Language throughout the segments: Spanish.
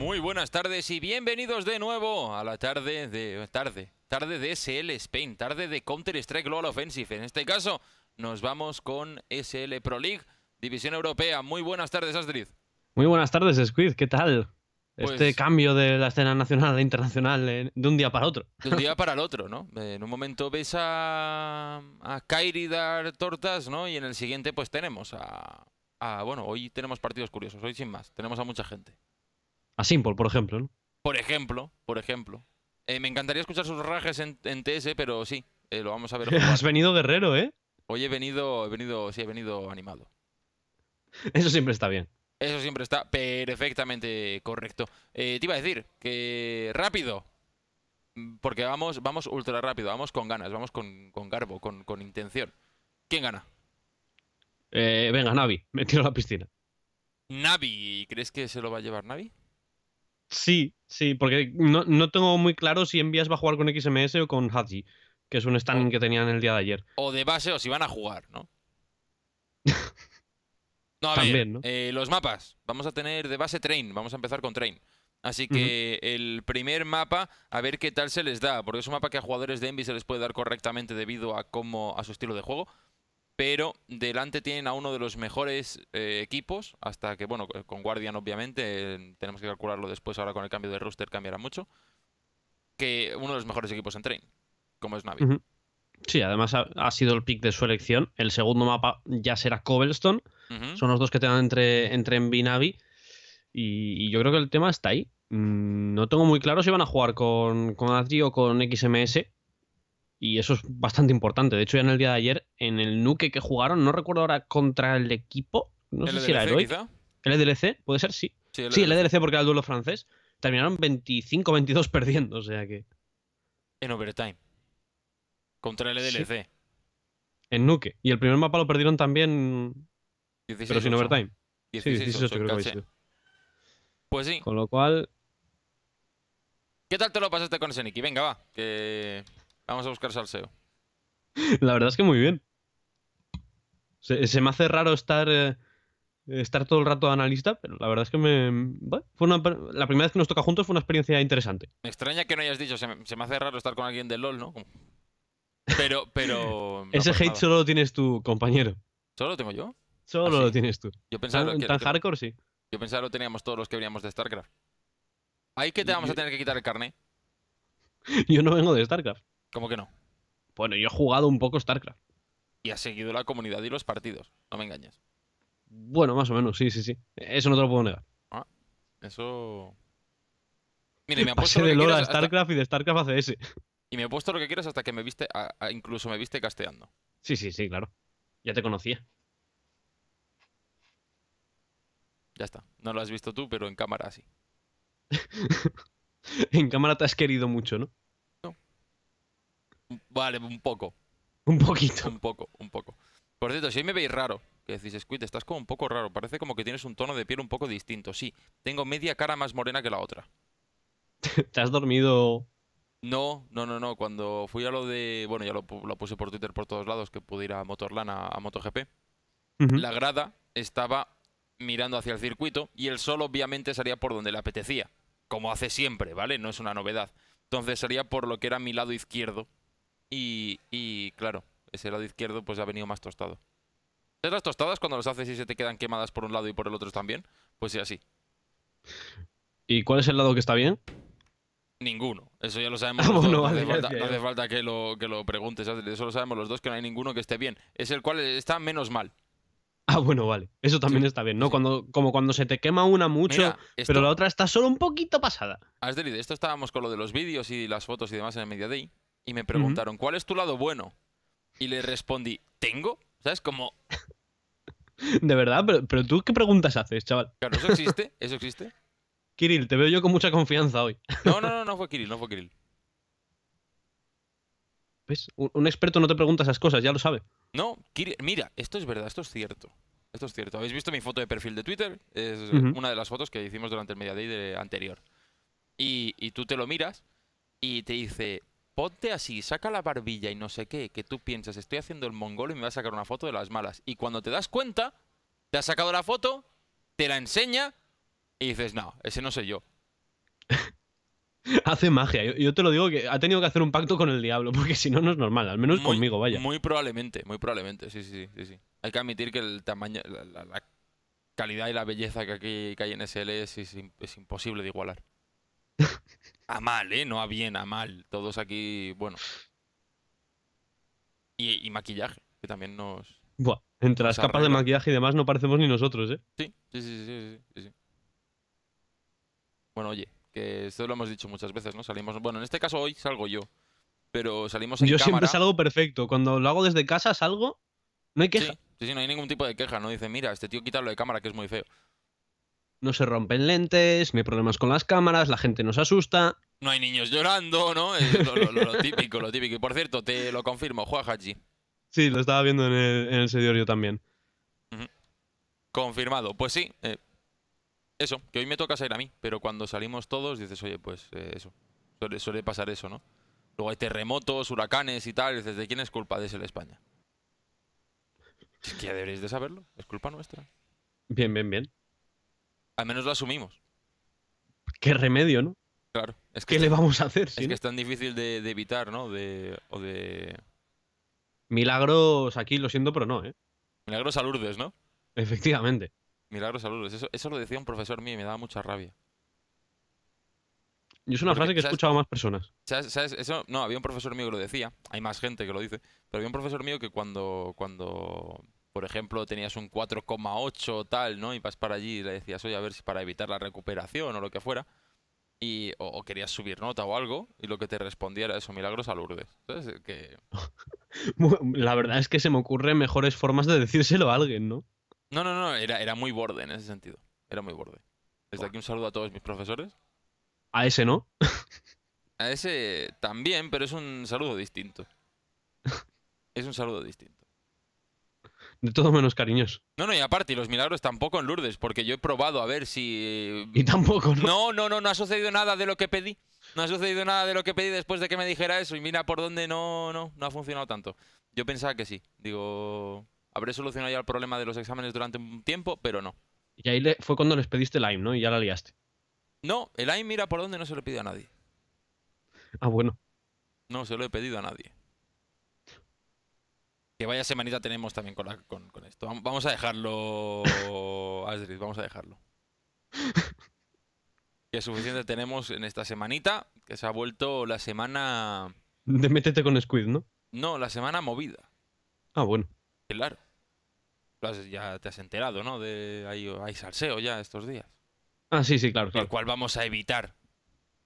Muy buenas tardes y bienvenidos de nuevo a la tarde de... tarde, tarde de SL Spain, tarde de Counter-Strike Global Offensive. En este caso nos vamos con SL Pro League, División Europea. Muy buenas tardes, Astrid. Muy buenas tardes, Squid. ¿Qué tal? Pues este cambio de la escena nacional e internacional eh, de un día para otro. De un día para el otro, ¿no? Eh, en un momento ves a, a Kairi dar tortas, ¿no? Y en el siguiente pues tenemos a, a... Bueno, hoy tenemos partidos curiosos, hoy sin más. Tenemos a mucha gente. A Simple, por ejemplo, ¿no? Por ejemplo, por ejemplo. Eh, me encantaría escuchar sus rajes en, TS, pero sí, eh, lo vamos a ver. Has venido guerrero, ¿eh? Hoy he venido, he venido, sí, he venido animado. Eso siempre está bien. Eso siempre está perfectamente correcto. Eh, te iba a decir que rápido, mm, porque vamos, vamos ultra rápido, vamos con ganas, vamos con, garbo, con, intención. ¿Quién gana? venga, Navi, me tiro a la piscina. Navi, ¿crees que se lo va a llevar Navi? Sí, sí, porque no, tengo muy claro si Envías va a jugar con XMS o con Hadji, que es un standing que tenían el día de ayer. O de base o si van a jugar, ¿no? no, También, eh, los mapas. Vamos a tener de base Train, vamos a empezar con Train. Así que el primer mapa, a ver qué tal se les da, porque es un mapa que a jugadores de Envy se les puede dar correctamente debido a cómo a su estilo de juego pero delante tienen a uno de los mejores eh, equipos, hasta que, bueno, con Guardian obviamente, tenemos que calcularlo después, ahora con el cambio de roster cambiará mucho, que uno de los mejores equipos en Train, como es Navi. Sí, además ha, sido el pick de su elección, el segundo mapa ya será Cobblestone, son los dos que te dan entre, entre Envy y Navi, y, yo creo que el tema está ahí. Mm, no tengo muy claro si van a jugar con, con Adri o con XMS, y eso es bastante importante. De hecho, ya en el día de ayer, en el Nuke que jugaron, no recuerdo ahora contra el equipo, no sé si era Heroic. el e ¿LDLC? ¿Puede ser? Sí. Sí, el e e porque era el duelo francés. Terminaron 25-22 perdiendo, o sea que. En overtime. Contra el LDLC. En Nuke. Y el primer mapa lo perdieron también. pero sin overtime. sí, 16, creo que habéis Pues sí. Con lo cual. ¿Qué tal te lo pasaste con ese Nicky? Venga, va. Que. Vamos a buscar salseo. La verdad es que muy bien. Se, me hace raro estar, eh, estar todo el rato analista, pero la verdad es que me. la primera vez que nos toca juntos fue una experiencia interesante. Me extraña que no hayas dicho, se me, hace raro estar con alguien de LOL, ¿no? Pero, pero. Ese hate solo lo tienes tú, compañero. ¿Solo lo tengo yo? Solo ah, lo tienes tú. Yo pensaba tan, que, tan hardcore, sí. Yo pensaba que lo teníamos todos los que veníamos de StarCraft. Ahí que te vamos a tener que quitar el carné? Yo no vengo de StarCraft. ¿Cómo que no? Bueno, yo he jugado un poco StarCraft. Y has seguido la comunidad y los partidos, no me engañes. Bueno, más o menos, sí, sí, sí. Eso no te lo puedo negar. Ah, eso. Mire, me ha puesto. de StarCraft y de StarCraft hace CS. Y me he puesto lo que quieras hasta que me viste, incluso me viste casteando. Sí, sí, sí, claro. Ya te conocía. Ya está. No lo has visto tú, pero en cámara sí. en cámara te has querido mucho, ¿no? Vale, un poco. Un poquito. Un poco, un poco. Por cierto, si me veis raro, que decís, Squid, estás como un poco raro. Parece como que tienes un tono de piel un poco distinto. Sí, tengo media cara más morena que la otra. ¿Te has dormido? No, no, no, no. Cuando fui a lo de. Bueno, ya lo, puse por Twitter por todos lados, que pude ir a Motorlana, a MotoGP. La grada estaba mirando hacia el circuito y el sol obviamente salía por donde le apetecía. Como hace siempre, ¿vale? No es una novedad. Entonces salía por lo que era mi lado izquierdo y, y claro, ese lado izquierdo pues ha venido más tostado. Es las tostadas cuando las haces y se te quedan quemadas por un lado y por el otro también? Pues sí, así. ¿Y cuál es el lado que está bien? Ninguno. Eso ya lo sabemos. Ah, no, hace falta, que lo, que lo preguntes. Eso lo sabemos los dos, que no hay ninguno que esté bien. Es el cual está menos mal. Ah, bueno, vale. Eso también está bien, ¿no? Cuando, como cuando se te quema una mucho, pero la otra está solo un poquito pasada. Has esto estábamos con lo de los vídeos y las fotos y demás en el Media Day y me preguntaron, ¿cuál es tu lado bueno? Y le respondí, ¿tengo? ¿Sabes? Como... De verdad, pero, tú qué preguntas haces, chaval. Claro, eso existe, eso existe. Kirill, te veo yo con mucha confianza hoy. No, no, no, no fue Kirill, no fue Kirill. ¿Ves? Un, experto no te pregunta esas cosas, ya lo sabe. No, Kirill, mira, esto es verdad, esto es cierto. Esto es cierto. ¿Habéis visto mi foto de perfil de Twitter? Es una de las fotos que hicimos durante el Media anterior. Y, y tú te lo miras y te dice, ponte así, saca la barbilla y no sé qué, que tú piensas, estoy haciendo el mongol y me va a sacar una foto de las malas. Y cuando te das cuenta, te ha sacado la foto, te la enseña y dices, no, ese no soy yo. Hace magia, yo, te lo digo que ha tenido que hacer un pacto con el diablo, porque si no, no es normal, al menos conmigo, vaya. Muy probablemente, muy probablemente, sí, sí, sí, sí. Hay que admitir que el tamaño, la, calidad y la belleza que aquí hay en SL es, es imposible de igualar. A mal, ¿eh? No a bien, a mal. Todos aquí, bueno. Y, maquillaje, que también nos. Buah, entre las capas de maquillaje y demás no parecemos ni nosotros, ¿eh? Sí, sí, sí, sí, sí, Bueno, oye, que esto lo hemos dicho muchas veces, ¿no? Salimos. Bueno, en este caso hoy salgo yo. Pero salimos en Yo siempre salgo perfecto. Cuando lo hago desde casa, salgo. No hay queja. Sí, sí, no hay ningún tipo de queja. No dice, mira, este tío lo de cámara que es muy feo no se rompen lentes, no hay problemas con las cámaras, la gente nos asusta. No hay niños llorando, ¿no? Es lo, típico, lo típico. Y por cierto, te lo confirmo, juega Hachi. Sí, lo estaba viendo en el, en también. Confirmado. Pues sí, eh, eso, que hoy me toca salir a mí, pero cuando salimos todos dices, oye, pues eh, eso. Suele, pasar eso, ¿no? Luego hay terremotos, huracanes y tal. desde ¿de quién es culpa de eso España? Es que ya deberéis de saberlo, es culpa nuestra. Bien, bien, bien al menos lo asumimos. Qué remedio, ¿no? Claro. Es que ¿Qué le vamos a hacer? Es que es tan difícil de, evitar, ¿no? De, de... Milagros aquí, lo siento, pero no, ¿eh? Milagros a Lourdes, ¿no? Efectivamente. Milagros a Lourdes. Eso, lo decía un profesor mío y me daba mucha rabia. Y es una frase que he escuchado a más personas. Eso, no, había un profesor mío que lo decía. Hay más gente que lo dice. Pero había un profesor mío que cuando, cuando por ejemplo, tenías un 4,8 tal, ¿no? Y vas para allí y le decías, oye, a ver si para evitar la recuperación o lo que fuera, y, o, querías subir nota o algo, y lo que te respondiera eso, milagros al eh, que... la verdad es que se me ocurren mejores formas de decírselo a alguien, ¿no? No, no, no, era, era muy borde en ese sentido. Era muy borde. Desde aquí un saludo a todos mis profesores. A ese no. a ese también, pero es un saludo distinto. Es un saludo distinto de todo menos cariños. No, no, y aparte, y los milagros tampoco en Lourdes, porque yo he probado a ver si. Eh, y tampoco, ¿no? No, no, no, no ha sucedido nada de lo que pedí. No ha sucedido nada de lo que pedí después de que me dijera eso. Y mira por dónde no, no, no ha funcionado tanto. Yo pensaba que sí. Digo, habré solucionado ya el problema de los exámenes durante un tiempo, pero no. Y ahí fue cuando les pediste el AIM, ¿no? Y ya la liaste. No, el AIM mira por dónde no se lo pide a nadie. Ah, bueno. No se lo he pedido a nadie. Que vaya semanita tenemos también con, esto. Vamos a dejarlo, Astrid, vamos a dejarlo. Que suficiente tenemos en esta semanita, que se ha vuelto la semana... De métete con Squid, ¿no? No, la semana movida. Ah, bueno. Claro. Ya te has enterado, ¿no? De hay, salseo ya estos días. Ah, sí, sí, claro, claro. El cual vamos a evitar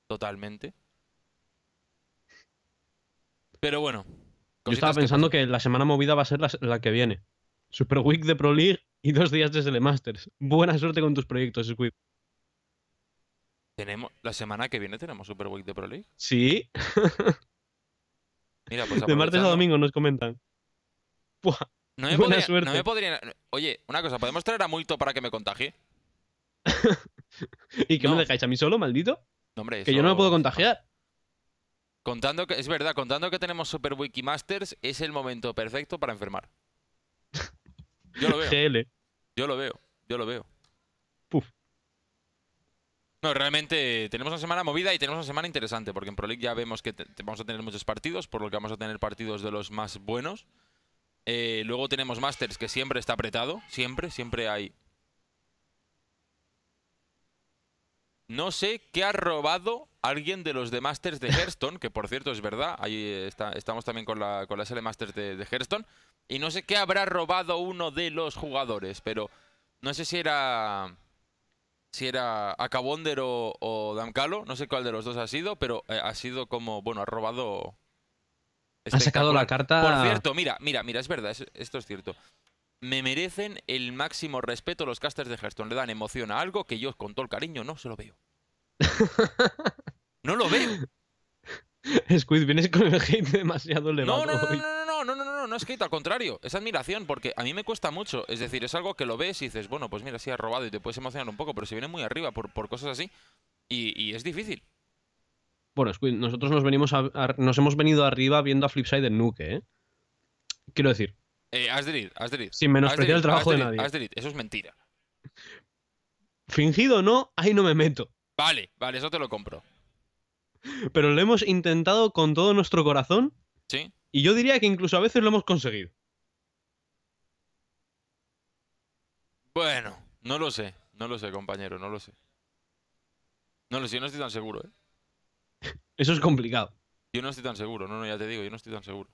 totalmente. Pero bueno, yo estaba pensando que... la semana movida va a ser la, que viene. Super Week de Pro League y dos días desde el Masters. Buena suerte con tus proyectos, Squid. ¿Tenemos, la semana que viene tenemos Super Week de Pro League. Sí. Pues de martes a domingo nos comentan. buena suerte. Oye, una cosa, ¿podemos traer a Multo para que me contagie? ¿Y qué no. me dejáis a mí solo, maldito? que yo no me puedo contagiar. Contando que, es verdad, contando que tenemos Super Wiki Masters, es el momento perfecto para enfermar. Yo lo veo. Yo lo veo, yo lo veo. No, realmente tenemos una semana movida y tenemos una semana interesante, porque en Pro League ya vemos que vamos a tener muchos partidos, por lo que vamos a tener partidos de los más buenos. Eh, luego tenemos Masters, que siempre está apretado, siempre, siempre hay No sé qué ha robado alguien de los de Masters de Hearthstone, que por cierto es verdad, ahí está, estamos también con la, con la Masters de, de Hearthstone, y no sé qué habrá robado uno de los jugadores, pero no sé si era si era o, o Damcalo, no sé cuál de los dos ha sido, pero eh, ha sido como, bueno, ha robado... Ha sacado la carta... Por cierto, mira, mira, mira, es verdad, esto es cierto me merecen el máximo respeto los casters de Hearthstone. Le dan emoción a algo que yo con todo el cariño no se lo veo. no lo veo. Squid, vienes con el hate demasiado elevado. No, no, no, no, no, no, no, no, es hate, al contrario, es admiración, porque a mí me cuesta mucho. Es decir, es algo que lo ves y dices, bueno, pues mira, Si ha robado y te puedes emocionar un poco, pero se viene muy arriba por, cosas así y, es difícil. Bueno, Squid, nosotros nos, venimos nos hemos venido arriba viendo a Flipside en Nuke, ¿eh? Quiero decir, eh, Asdrid, Sin menospreciar el trabajo de nadie. Asdrid, eso es mentira. Fingido o no, ahí no me meto. Vale, vale, eso te lo compro. Pero lo hemos intentado con todo nuestro corazón. Sí. Y yo diría que incluso a veces lo hemos conseguido. Bueno, no lo sé, no lo sé, compañero, no lo sé. No lo sé, yo no estoy tan seguro, ¿eh? Eso es complicado. Yo no estoy tan seguro, no, no, ya te digo, yo no estoy tan seguro.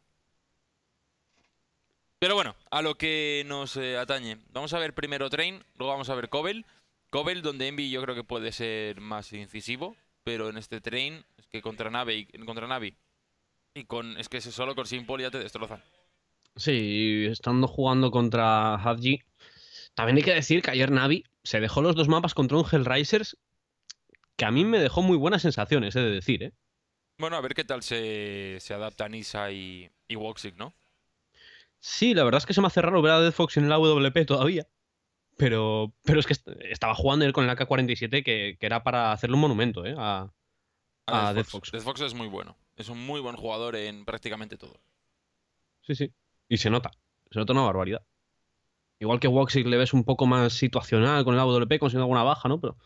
Pero bueno, a lo que nos eh, atañe. Vamos a ver primero Train, luego vamos a ver Cobel. Cobel, donde Envy yo creo que puede ser más incisivo, pero en este Train, es que contra Navi, contra Navi y con, es que solo con Simple ya te destrozan. Sí, estando jugando contra Hadji. También hay que decir que ayer Navi se dejó los dos mapas contra un Hellraisers que a mí me dejó muy buenas sensaciones, he de decir, ¿eh? Bueno, a ver qué tal se, adapta Nisa y, y ¿no? Sí, la verdad es que se me hace raro ver a Dead Fox en el AWP todavía. Pero, pero es que estaba jugando él con el AK-47 que, que, era para hacerle un monumento ¿eh? a, Fox. Fox es muy bueno. Es un muy buen jugador en prácticamente todo. Sí, sí. Y se nota. Se nota una barbaridad. Igual que Woxic le ves un poco más situacional con el AWP, consiguiendo alguna baja, ¿no? Pero,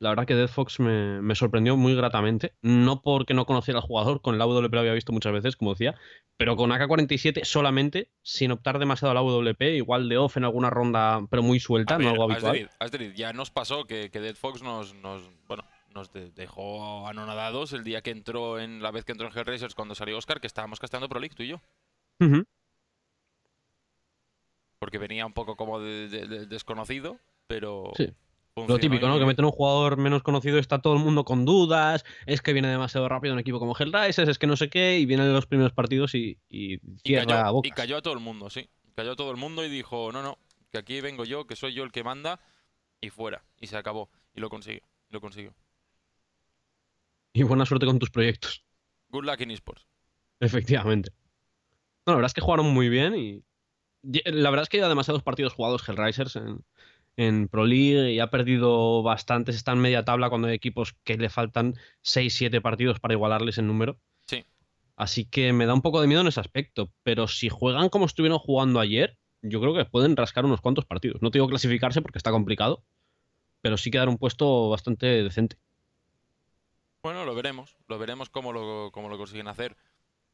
la verdad que Dead Fox me, sorprendió muy gratamente. No porque no conociera al jugador, con la AWP lo había visto muchas veces, como decía, pero con AK-47 solamente, sin optar demasiado a la AWP, igual de off en alguna ronda, pero muy suelta, no algo habitual. Astrid, ya nos pasó que, Dead Fox nos, dejó anonadados el día que entró, en la vez que entró en Hellraisers cuando salió Oscar, que estábamos casteando Pro tú y yo. Porque venía un poco como desconocido, pero... Sí. Lo típico, ¿no? Que meten un jugador menos conocido, está todo el mundo con dudas, es que viene demasiado rápido un equipo como Hellraisers, es que no sé qué, y vienen los primeros partidos y, y cayó, Y cayó a todo el mundo, sí. Cayó a todo el mundo y dijo, no, no, que aquí vengo yo, que soy yo el que manda, y fuera. Y se acabó. Y lo consiguió. Lo consiguió. Y buena suerte con tus proyectos. Good luck in esports. Efectivamente. No, la verdad es que jugaron muy bien y. La verdad es que hay demasiados partidos jugados Hellraisers en, en Pro League y ha perdido bastantes, está en media tabla cuando hay equipos que le faltan 6-7 partidos para igualarles en número. Sí. Así que me da un poco de miedo en ese aspecto, pero si juegan como estuvieron jugando ayer, yo creo que pueden rascar unos cuantos partidos. No tengo digo clasificarse porque está complicado, pero sí quedar un puesto bastante decente. Bueno, lo veremos, lo veremos cómo lo, lo consiguen hacer.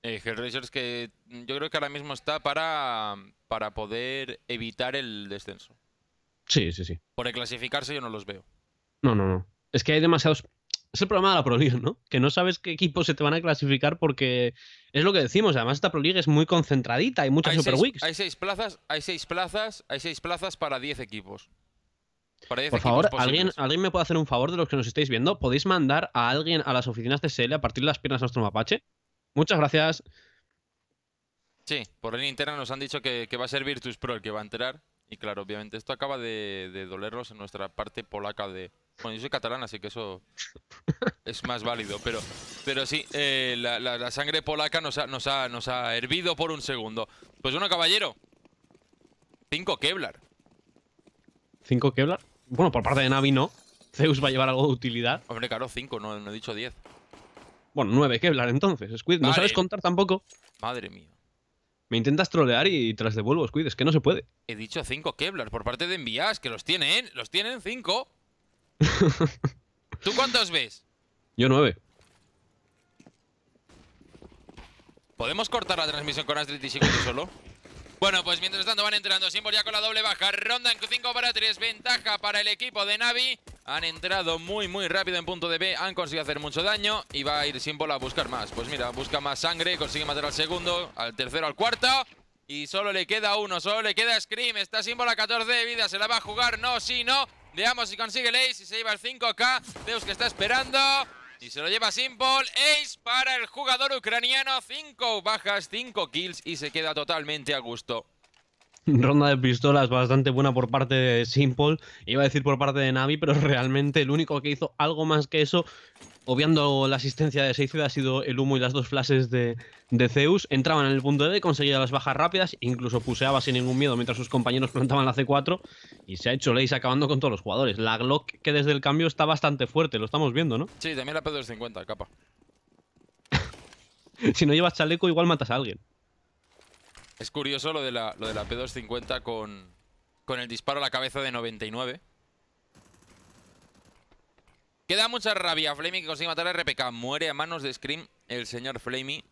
Eh, Hellraisers que yo creo que ahora mismo está para, para poder evitar el descenso. Sí, sí, sí. Por el clasificarse yo no los veo. No, no, no. Es que hay demasiados. Es el problema de la Pro League, ¿no? Que no sabes qué equipos se te van a clasificar porque es lo que decimos. Además, esta Pro League es muy concentradita, hay muchas Super Weeks. Hay seis plazas, hay seis plazas, hay seis plazas para 10 equipos. Por favor, ¿alguien, ¿alguien, me puede hacer un favor de los que nos estáis viendo? ¿Podéis mandar a alguien a las oficinas de SL a partir de las piernas a nuestro mapache? Muchas gracias. Sí, por el interno nos han dicho que, va a ser Virtus Pro el que va a enterar. Y claro, obviamente esto acaba de, dolerlos en nuestra parte polaca de... Bueno, yo soy catalán, así que eso es más válido. Pero, pero sí, eh, la, sangre polaca nos ha, nos, ha, nos ha hervido por un segundo. Pues uno, caballero. Cinco Kevlar. ¿Cinco Kevlar. Bueno, por parte de Navi no. Zeus va a llevar algo de utilidad. Hombre, claro, cinco. no, he dicho diez. Bueno, nueve Kevlar entonces, Squid. No sabes contar tampoco. Madre mía. Me intentas trolear y tras las devuelvo. que no se puede. He dicho cinco Kevlar por parte de Envías, que los tienen, los tienen cinco. ¿Tú cuántos ves? Yo 9. ¿Podemos cortar la transmisión con Astrid y tú solo? Bueno, pues mientras tanto van entrando Simbol ya con la doble baja. Ronda en 5 para tres. Ventaja para el equipo de Navi. Han entrado muy, muy rápido en punto de B. Han conseguido hacer mucho daño y va a ir Simple a buscar más. Pues mira, busca más sangre, consigue matar al segundo, al tercero, al cuarto. Y solo le queda uno, solo le queda Scream. Está simple a 14 de vida, se la va a jugar. No, sí, no. Veamos si consigue el Ace y se lleva el 5K. Deus que está esperando. Y se lo lleva Simple. Ace para el jugador ucraniano. 5 bajas, 5 kills y se queda totalmente a gusto. ronda de pistolas bastante buena por parte de Simple, iba a decir por parte de Navi, pero realmente el único que hizo algo más que eso, obviando la asistencia de Seized, ha sido el humo y las dos flashes de, Zeus. Entraban en el punto D, conseguía las bajas rápidas, incluso puseaba sin ningún miedo mientras sus compañeros plantaban la C4 y se ha hecho Leis acabando con todos los jugadores. La Glock que desde el cambio está bastante fuerte, lo estamos viendo, ¿no? Sí, también la P250, capa. si no llevas chaleco igual matas a alguien. Es curioso lo de la, de la P250 con, el disparo a la cabeza de 99. Queda mucha rabia. Flamey que consigue matar a RPK. Muere a manos de Scream el señor Flamey.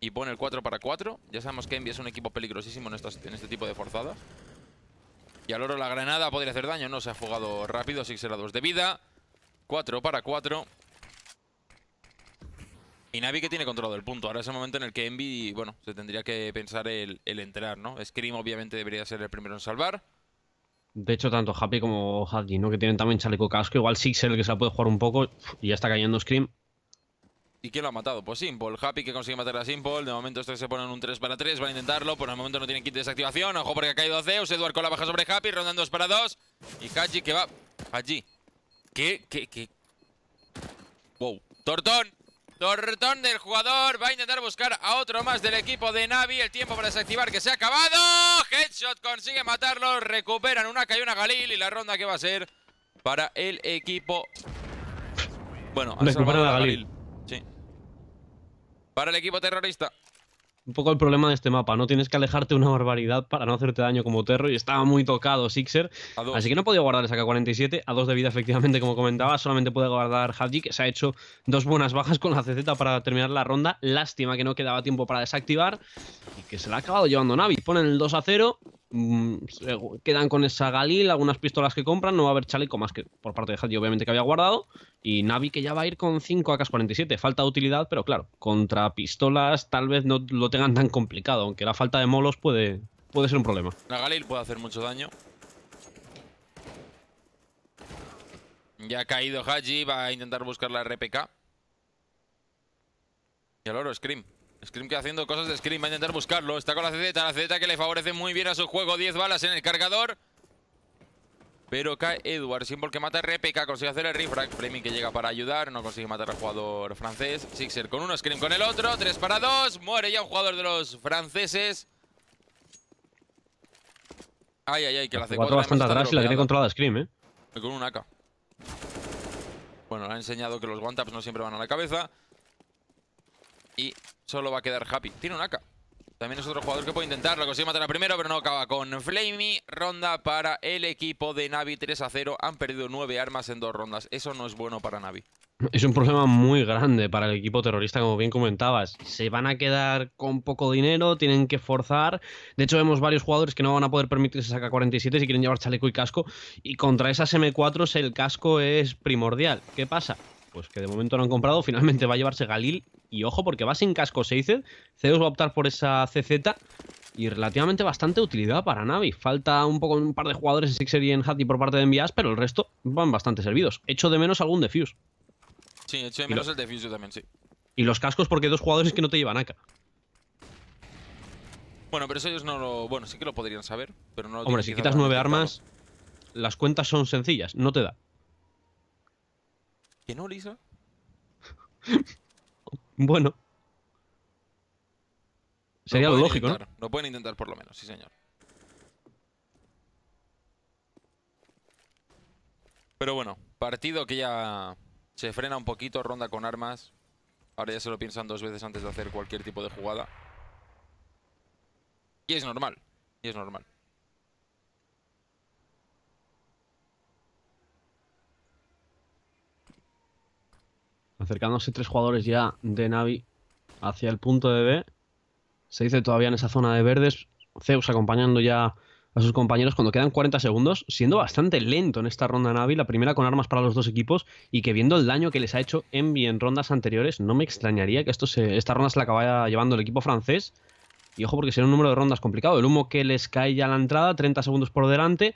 Y pone el 4 para 4. Ya sabemos que Envy es un equipo peligrosísimo en, en este tipo de forzadas. Y al oro la granada podría hacer daño. No, se ha jugado rápido. será 2 de vida. 4 para 4. Y Navi que tiene control del punto. Ahora es el momento en el que Envy, bueno, se tendría que pensar el, entrar, ¿no? Scream obviamente debería ser el primero en salvar. De hecho, tanto Happy como Hadji, ¿no? Que tienen también chaleco casco. Igual Sixer, el que se la puede jugar un poco, y ya está cayendo Scream. ¿Y quién lo ha matado? Pues Simple. Happy que consigue matar a Simple. De momento estos se ponen un 3 para 3. Van a intentarlo. Por el momento no tienen kit de desactivación. Ojo porque ha caído Zeus. Eduard con la baja sobre Happy. Rondan 2 para 2. Y Hadji que va... Hadji. ¿Qué? ¿Qué? ¿Qué? Wow. Tortón. Tortón del jugador. Va a intentar buscar a otro más del equipo de Navi. El tiempo para desactivar que se ha acabado. Headshot consigue matarlo. Recuperan una hay una Galil. Y la ronda que va a ser para el equipo. Bueno, la Galil. Sí. Para el equipo terrorista un poco el problema de este mapa, ¿no? Tienes que alejarte una barbaridad para no hacerte daño como Terro y estaba muy tocado Sixer. Así que no podía guardar esa K47, a dos de vida efectivamente, como comentaba, solamente puede guardar Hadji, que se ha hecho dos buenas bajas con la CZ para terminar la ronda. Lástima que no quedaba tiempo para desactivar y que se la ha acabado llevando Navi. Ponen el 2 a 0 Mm, quedan con esa Galil, algunas pistolas que compran, no va a haber chaleco más que por parte de Haji obviamente que había guardado, y Navi que ya va a ir con 5 AK-47, falta de utilidad, pero claro, contra pistolas tal vez no lo tengan tan complicado, aunque la falta de molos puede, puede ser un problema. La Galil puede hacer mucho daño. Ya ha caído Haji, va a intentar buscar la RPK. Y el oro, Scream. Scream que haciendo cosas de Scream, va a intentar buscarlo. Está con la CZ, la CZ que le favorece muy bien a su juego. 10 balas en el cargador. Pero cae Edward, símbolo que mata a RPK, consigue hacer el refrag. Framing que llega para ayudar, no consigue matar al jugador francés. Sixer con uno, Scream con el otro, 3 para 2. Muere ya un jugador de los franceses. Ay, ay, ay, que la hace 4 bastante atrás y la tiene controlada Scream, eh. Con un AK. Bueno, le ha enseñado que los one-taps no siempre van a la cabeza. Y solo va a quedar Happy. Tiene un AK. También es otro jugador que puede intentarlo. Consigue matar a primero, pero no acaba con Flamey. Ronda para el equipo de Navi 3 a 0. Han perdido nueve armas en dos rondas. Eso no es bueno para Navi. Es un problema muy grande para el equipo terrorista, como bien comentabas. Se van a quedar con poco dinero, tienen que forzar. De hecho, vemos varios jugadores que no van a poder permitirse sacar 47 si quieren llevar chaleco y casco. Y contra esas M4s el casco es primordial. ¿Qué pasa? Pues que de momento no han comprado, finalmente va a llevarse Galil. Y ojo, porque va sin casco Seized. Zeus va a optar por esa CZ. Y relativamente bastante utilidad para Navi. Falta un poco un par de jugadores en Sixer y en Hattie por parte de Envias, pero el resto van bastante servidos. Echo de menos algún defuse. Sí, echo de menos el defuse también, sí. Y los cascos porque hay dos jugadores que no te llevan acá. Bueno, pero eso ellos no lo... Bueno, sí que lo podrían saber, pero no lo Hombre, si quitas nueve armas, las cuentas son sencillas, no te da. ¿Que no Lisa? bueno. Sería lo, lógico, ¿no? Lo pueden intentar por lo menos, sí señor. Pero bueno, partido que ya se frena un poquito, ronda con armas. Ahora ya se lo piensan dos veces antes de hacer cualquier tipo de jugada. Y es normal, y es normal. acercándose tres jugadores ya de Navi hacia el punto de B. Se dice todavía en esa zona de verdes. Zeus acompañando ya a sus compañeros cuando quedan 40 segundos, siendo bastante lento en esta ronda Navi, la primera con armas para los dos equipos, y que viendo el daño que les ha hecho Envy en rondas anteriores, no me extrañaría que esto esta ronda se la acabara llevando el equipo francés. Y ojo, porque será un número de rondas complicado. El humo que les cae ya a la entrada, 30 segundos por delante.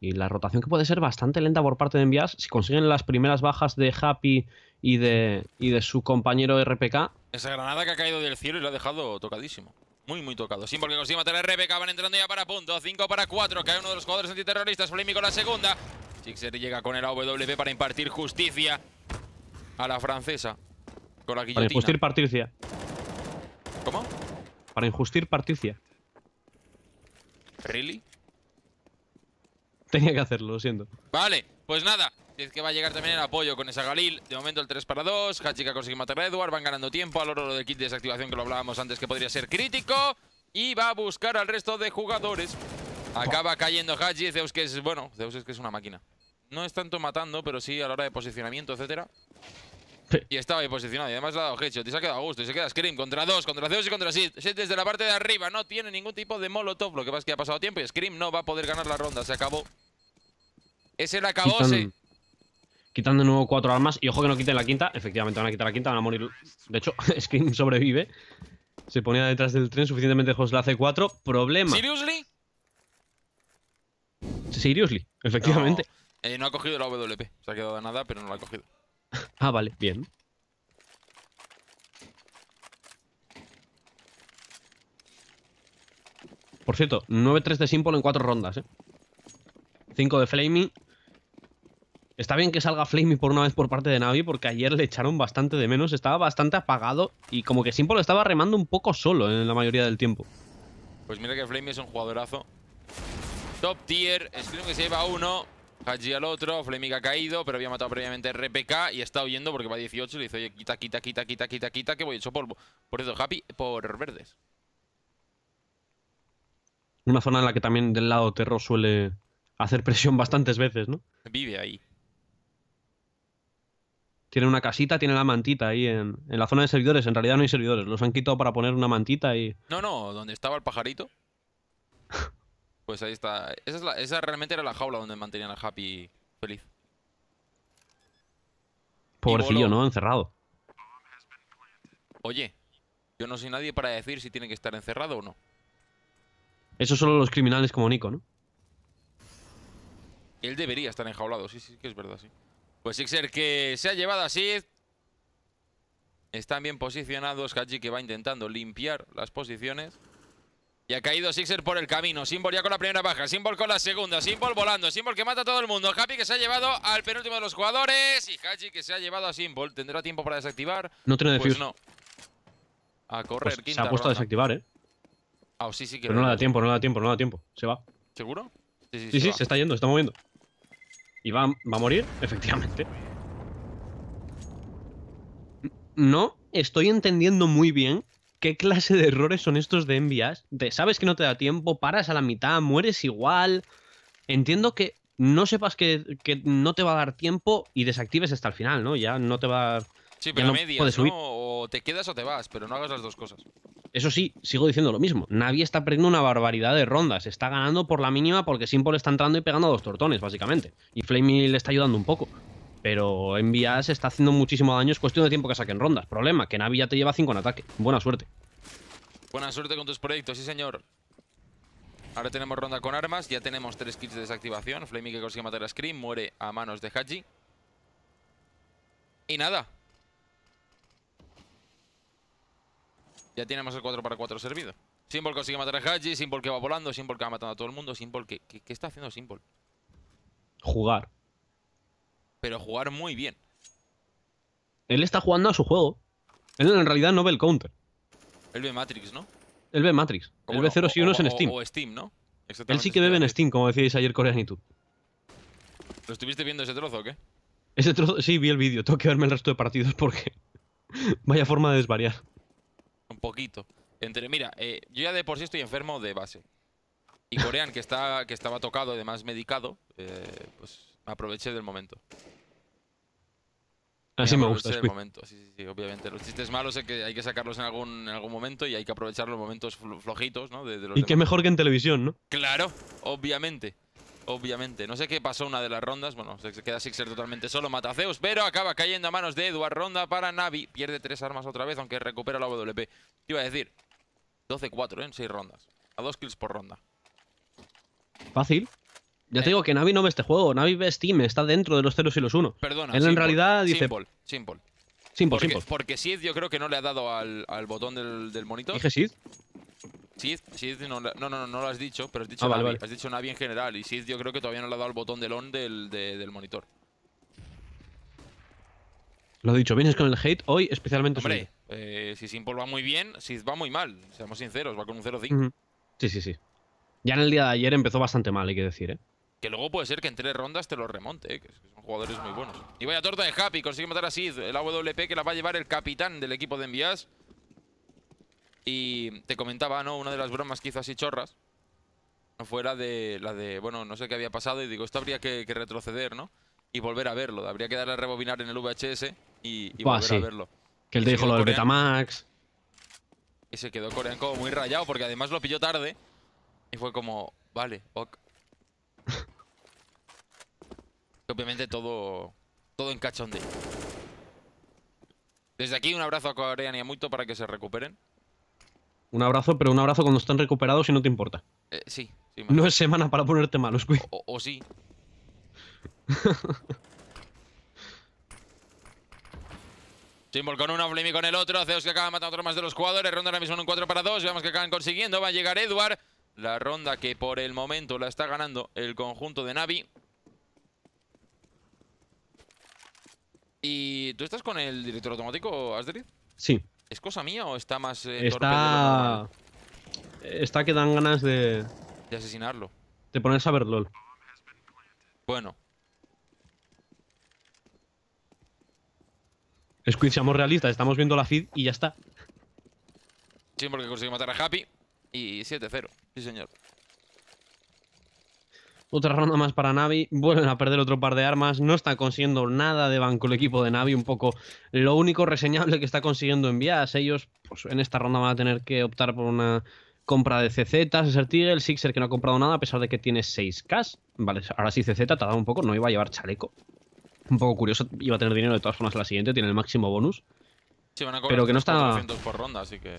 Y la rotación que puede ser bastante lenta por parte de Envias. Si consiguen las primeras bajas de Happy y de, y de su compañero RPK. Esa granada que ha caído del cielo y lo ha dejado tocadísimo. Muy, muy tocado. Sí, porque consigue matar a RPK. Van entrando ya para punto. 5 para 4. Cae uno de los jugadores antiterroristas. Polémico la segunda. Sixer llega con el AWP para impartir justicia a la francesa. Con la guillotina. Para injustir particia. ¿Cómo? Para injustir particia. ¿Really? Tenía que hacerlo, lo siento. Vale, pues nada es que va a llegar también el apoyo con esa Galil. De momento el 3 para 2. ha conseguido matar a Edward. Van ganando tiempo al oro de kit de desactivación que lo hablábamos antes que podría ser crítico. Y va a buscar al resto de jugadores. Acaba cayendo Hachi. Zeus que es, bueno, Zeus es que es una máquina. No es tanto matando, pero sí a la hora de posicionamiento, etcétera. Y estaba ahí posicionado. Y además le ha dado headshot. Y se ha quedado a gusto. Y se queda Scream contra 2. contra Zeus y contra Sid. Sid desde la parte de arriba. No tiene ningún tipo de molotov. Lo que pasa es que ha pasado tiempo. Y Scream no va a poder ganar la ronda. Se acabó. Es el acabose. Quitando de nuevo cuatro armas. Y ojo que no quiten la quinta. Efectivamente, van a quitar la quinta, van a morir. De hecho, que sobrevive. Se ponía detrás del tren suficientemente lejos la C4. Problema. ¿Seriously? Seriously, efectivamente. No, eh, ha cogido la WP. Se ha quedado de nada, pero no la ha cogido. ah, vale, bien. Por cierto, 9-3 de Simple en 4 rondas, ¿eh? 5 de Flaming. Está bien que salga Flamey por una vez por parte de Navi, porque ayer le echaron bastante de menos, estaba bastante apagado y como que Simple estaba remando un poco solo eh, en la mayoría del tiempo. Pues mira que Flamey es un jugadorazo. Top tier, Scream que se lleva uno, Haji al otro, Flamey que ha caído, pero había matado previamente RPK y está huyendo porque va 18 le dice, oye, quita, quita, quita, quita, quita, quita, que voy hecho polvo. Por eso, Happy, por verdes. Una zona en la que también del lado terror suele hacer presión bastantes veces, ¿no? Vive ahí. Tiene una casita, tiene la mantita ahí en, la zona de servidores. En realidad no hay servidores, los han quitado para poner una mantita y. No, no, donde estaba el pajarito. pues ahí está. Esa, realmente era la jaula donde mantenían a Happy feliz. Pobrecillo, ¿no? Encerrado. Oye, yo no soy nadie para decir si tiene que estar encerrado o no. Eso solo los criminales como Nico, ¿no? Él debería estar enjaulado, sí, sí, que es verdad, sí. Pues Sixer que se ha llevado a Están bien posicionados. Haji que va intentando limpiar las posiciones. Y ha caído Sixer por el camino. Simbol ya con la primera baja. Simbol con la segunda. Simbol volando. Simbol que mata a todo el mundo. Happy que se ha llevado al penúltimo de los jugadores. Y Haji que se ha llevado a Simbol. ¿Tendrá tiempo para desactivar? No tiene pues defuse. no. A pues correr, Se ha puesto a desactivar, ¿eh? Ah, sí, sí que Pero no le da tiempo, no le da tiempo, no le da tiempo. Se va. ¿Seguro? Sí, sí, sí, se, sí, se está yendo, se está moviendo. ¿Y va, a morir? Efectivamente. No estoy entendiendo muy bien qué clase de errores son estos de envías. sabes que no te da tiempo, paras a la mitad, mueres igual. Entiendo que no sepas que, que no te va a dar tiempo y desactives hasta el final, ¿no? Ya no te va a Sí, pero O te quedas o te vas, pero no hagas las dos cosas. Eso sí, sigo diciendo lo mismo. Navi está perdiendo una barbaridad de rondas. Está ganando por la mínima porque Simple está entrando y pegando a dos tortones, básicamente. Y Flamey le está ayudando un poco. Pero en se está haciendo muchísimo daño. Es cuestión de tiempo que saquen rondas. Problema, que Navi ya te lleva 5 en ataque. Buena suerte. Buena suerte con tus proyectos, sí señor. Ahora tenemos ronda con armas, ya tenemos tres kits de desactivación. Flamey que consigue matar a Scream, muere a manos de Haji. Y nada, Ya tenemos el 4 para 4 servido. Simple consigue matar a Haji, Symbol que va volando, Symbol que va matando a todo el mundo, Symbol que... ¿Qué, está haciendo Symbol? Jugar. Pero jugar muy bien. Él está jugando a su juego. Él en realidad no ve el counter. Él ve Matrix, ¿no? Él ve Matrix. Él ve 0 y unos en Steam. O, Steam, ¿no? Él sí que bebe en Steam, como decíais ayer Corea y tú. ¿Lo estuviste viendo ese trozo o qué? Ese trozo, sí, vi el vídeo. Tengo que verme el resto de partidos porque... Vaya forma de desvariar. Un poquito. Entre, mira, eh, yo ya de por sí estoy enfermo de base. Y Corean, que, está, que estaba tocado, además medicado, eh, pues aproveché del momento. Así me gusta. El momento. Sí, sí, obviamente. Los chistes malos que hay que sacarlos en algún, algún momento y hay que aprovechar los momentos flojitos, ¿no? y que mejor que en televisión, ¿no? Claro, obviamente obviamente. No sé qué pasó una de las rondas. Bueno, se queda Sixer totalmente solo, mata Zeus, pero acaba cayendo a manos de Eduard Ronda para Navi. Pierde tres armas otra vez, aunque recupera la WP. Te iba a decir, 12-4 ¿eh? en seis rondas. A dos kills por ronda. Fácil. Ya te eh. digo que Navi no ve este juego. Navi ve Steam, está dentro de los ceros y los 1. Perdona. simple, en realidad dice... Simple, simple. Simple, porque, si Porque Sid yo creo que no le ha dado al, botón del, del monitor. Dije Sid. Sid, no, no, no, lo has dicho, pero has dicho, ah, dicho en general. Y Sid yo creo que todavía no le ha dado el botón del on del, monitor. Lo he dicho, vienes con el hate hoy especialmente Hombre, eh, si Simple va muy bien, Sid va muy mal. Seamos sinceros, va con un 0-5. Sí, sí, sí. Ya en el día de ayer empezó bastante mal, hay que decir, ¿eh? Que luego puede ser que en tres rondas te lo remonte, ¿eh? que son jugadores muy buenos. Y vaya torta de Happy, consigue matar a Sid, el AWP que la va a llevar el capitán del equipo de Envías. Y te comentaba, ¿no? Una de las bromas que hizo así Chorras fuera de la de, bueno, no sé qué había pasado y digo, esto habría que, retroceder, ¿no? Y volver a verlo, habría que darle a rebobinar en el VHS y, volver a verlo. Que él te dijo lo del Betamax. Y se quedó Corean como muy rayado porque además lo pilló tarde y fue como, vale, ok. Obviamente todo, todo en cachonde Desde aquí un abrazo a Corean y a Muito para que se recuperen. Un abrazo, pero un abrazo cuando están recuperados y no te importa. Eh, sí, No es semana para ponerte malo, Squid. O, sí. Simbol con uno, y con el otro. Zeus que acaba matando a otro más de los jugadores. Ronda ahora mismo en un 4 para 2. Veamos que acaban consiguiendo. Va a llegar Eduard. La ronda que por el momento la está ganando el conjunto de Navi. ¿Y tú estás con el director automático, Asdrid? Sí. ¿Es cosa mía o está más... Eh, está... Está que dan ganas de... De asesinarlo. Te pones a ver LOL. Bueno. Squid, seamos realistas, estamos viendo la feed y ya está. Sí, porque consigue matar a Happy y 7-0. Sí, señor. Otra ronda más para Navi. Vuelven a perder otro par de armas. No está consiguiendo nada de banco el equipo de Navi. Un poco lo único reseñable que está consiguiendo en vías. Ellos pues, en esta ronda van a tener que optar por una compra de CZ, es el Sixer que no ha comprado nada a pesar de que tiene 6K. Vale, ahora sí CZ dado un poco. No iba a llevar chaleco. Un poco curioso. Iba a tener dinero de todas formas la siguiente. Tiene el máximo bonus. pero que no está... por ronda, así que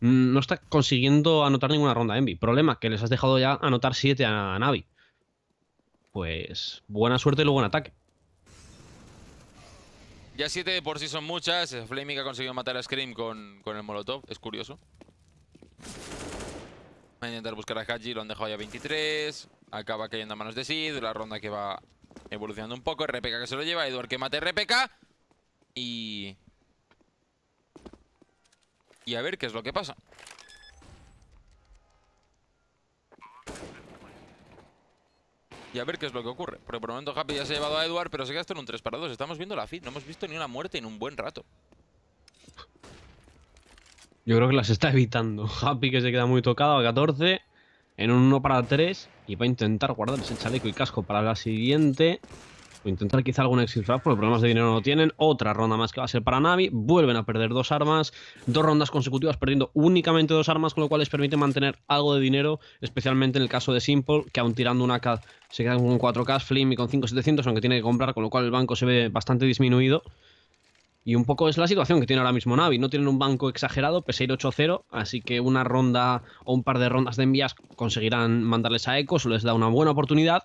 mm, no está consiguiendo anotar ninguna ronda Envy. Problema, que les has dejado ya anotar 7 a Navi pues buena suerte y luego en ataque. Ya 7 de por sí son muchas. Flaming ha conseguido matar a Scream con, con el Molotov. Es curioso. Va a intentar buscar a Haji. Lo han dejado ya 23. Acaba cayendo a manos de Sid. La ronda que va evolucionando un poco. RPK que se lo lleva. Eduard que mate RPK. Y... Y a ver qué es lo que pasa. y a ver qué es lo que ocurre. Porque por el momento Happy ya se ha llevado a Eduard. pero se queda esto en un 3 para 2. Estamos viendo la fit. no hemos visto ni una muerte en un buen rato. Yo creo que las está evitando. Happy que se queda muy tocado a 14 en un 1 para 3 y va a intentar guardar ese chaleco y casco para la siguiente. Pues intentar quizá algún exit porque problemas de dinero no tienen. Otra ronda más que va a ser para Navi. Vuelven a perder dos armas, dos rondas consecutivas perdiendo únicamente dos armas, con lo cual les permite mantener algo de dinero, especialmente en el caso de Simple, que aún tirando una CAD se quedan con 4K, Flim y con 5700, aunque tiene que comprar, con lo cual el banco se ve bastante disminuido. Y un poco es la situación que tiene ahora mismo Navi. No tienen un banco exagerado, pese a ir 8-0, así que una ronda o un par de rondas de envías conseguirán mandarles a Echo, eso les da una buena oportunidad.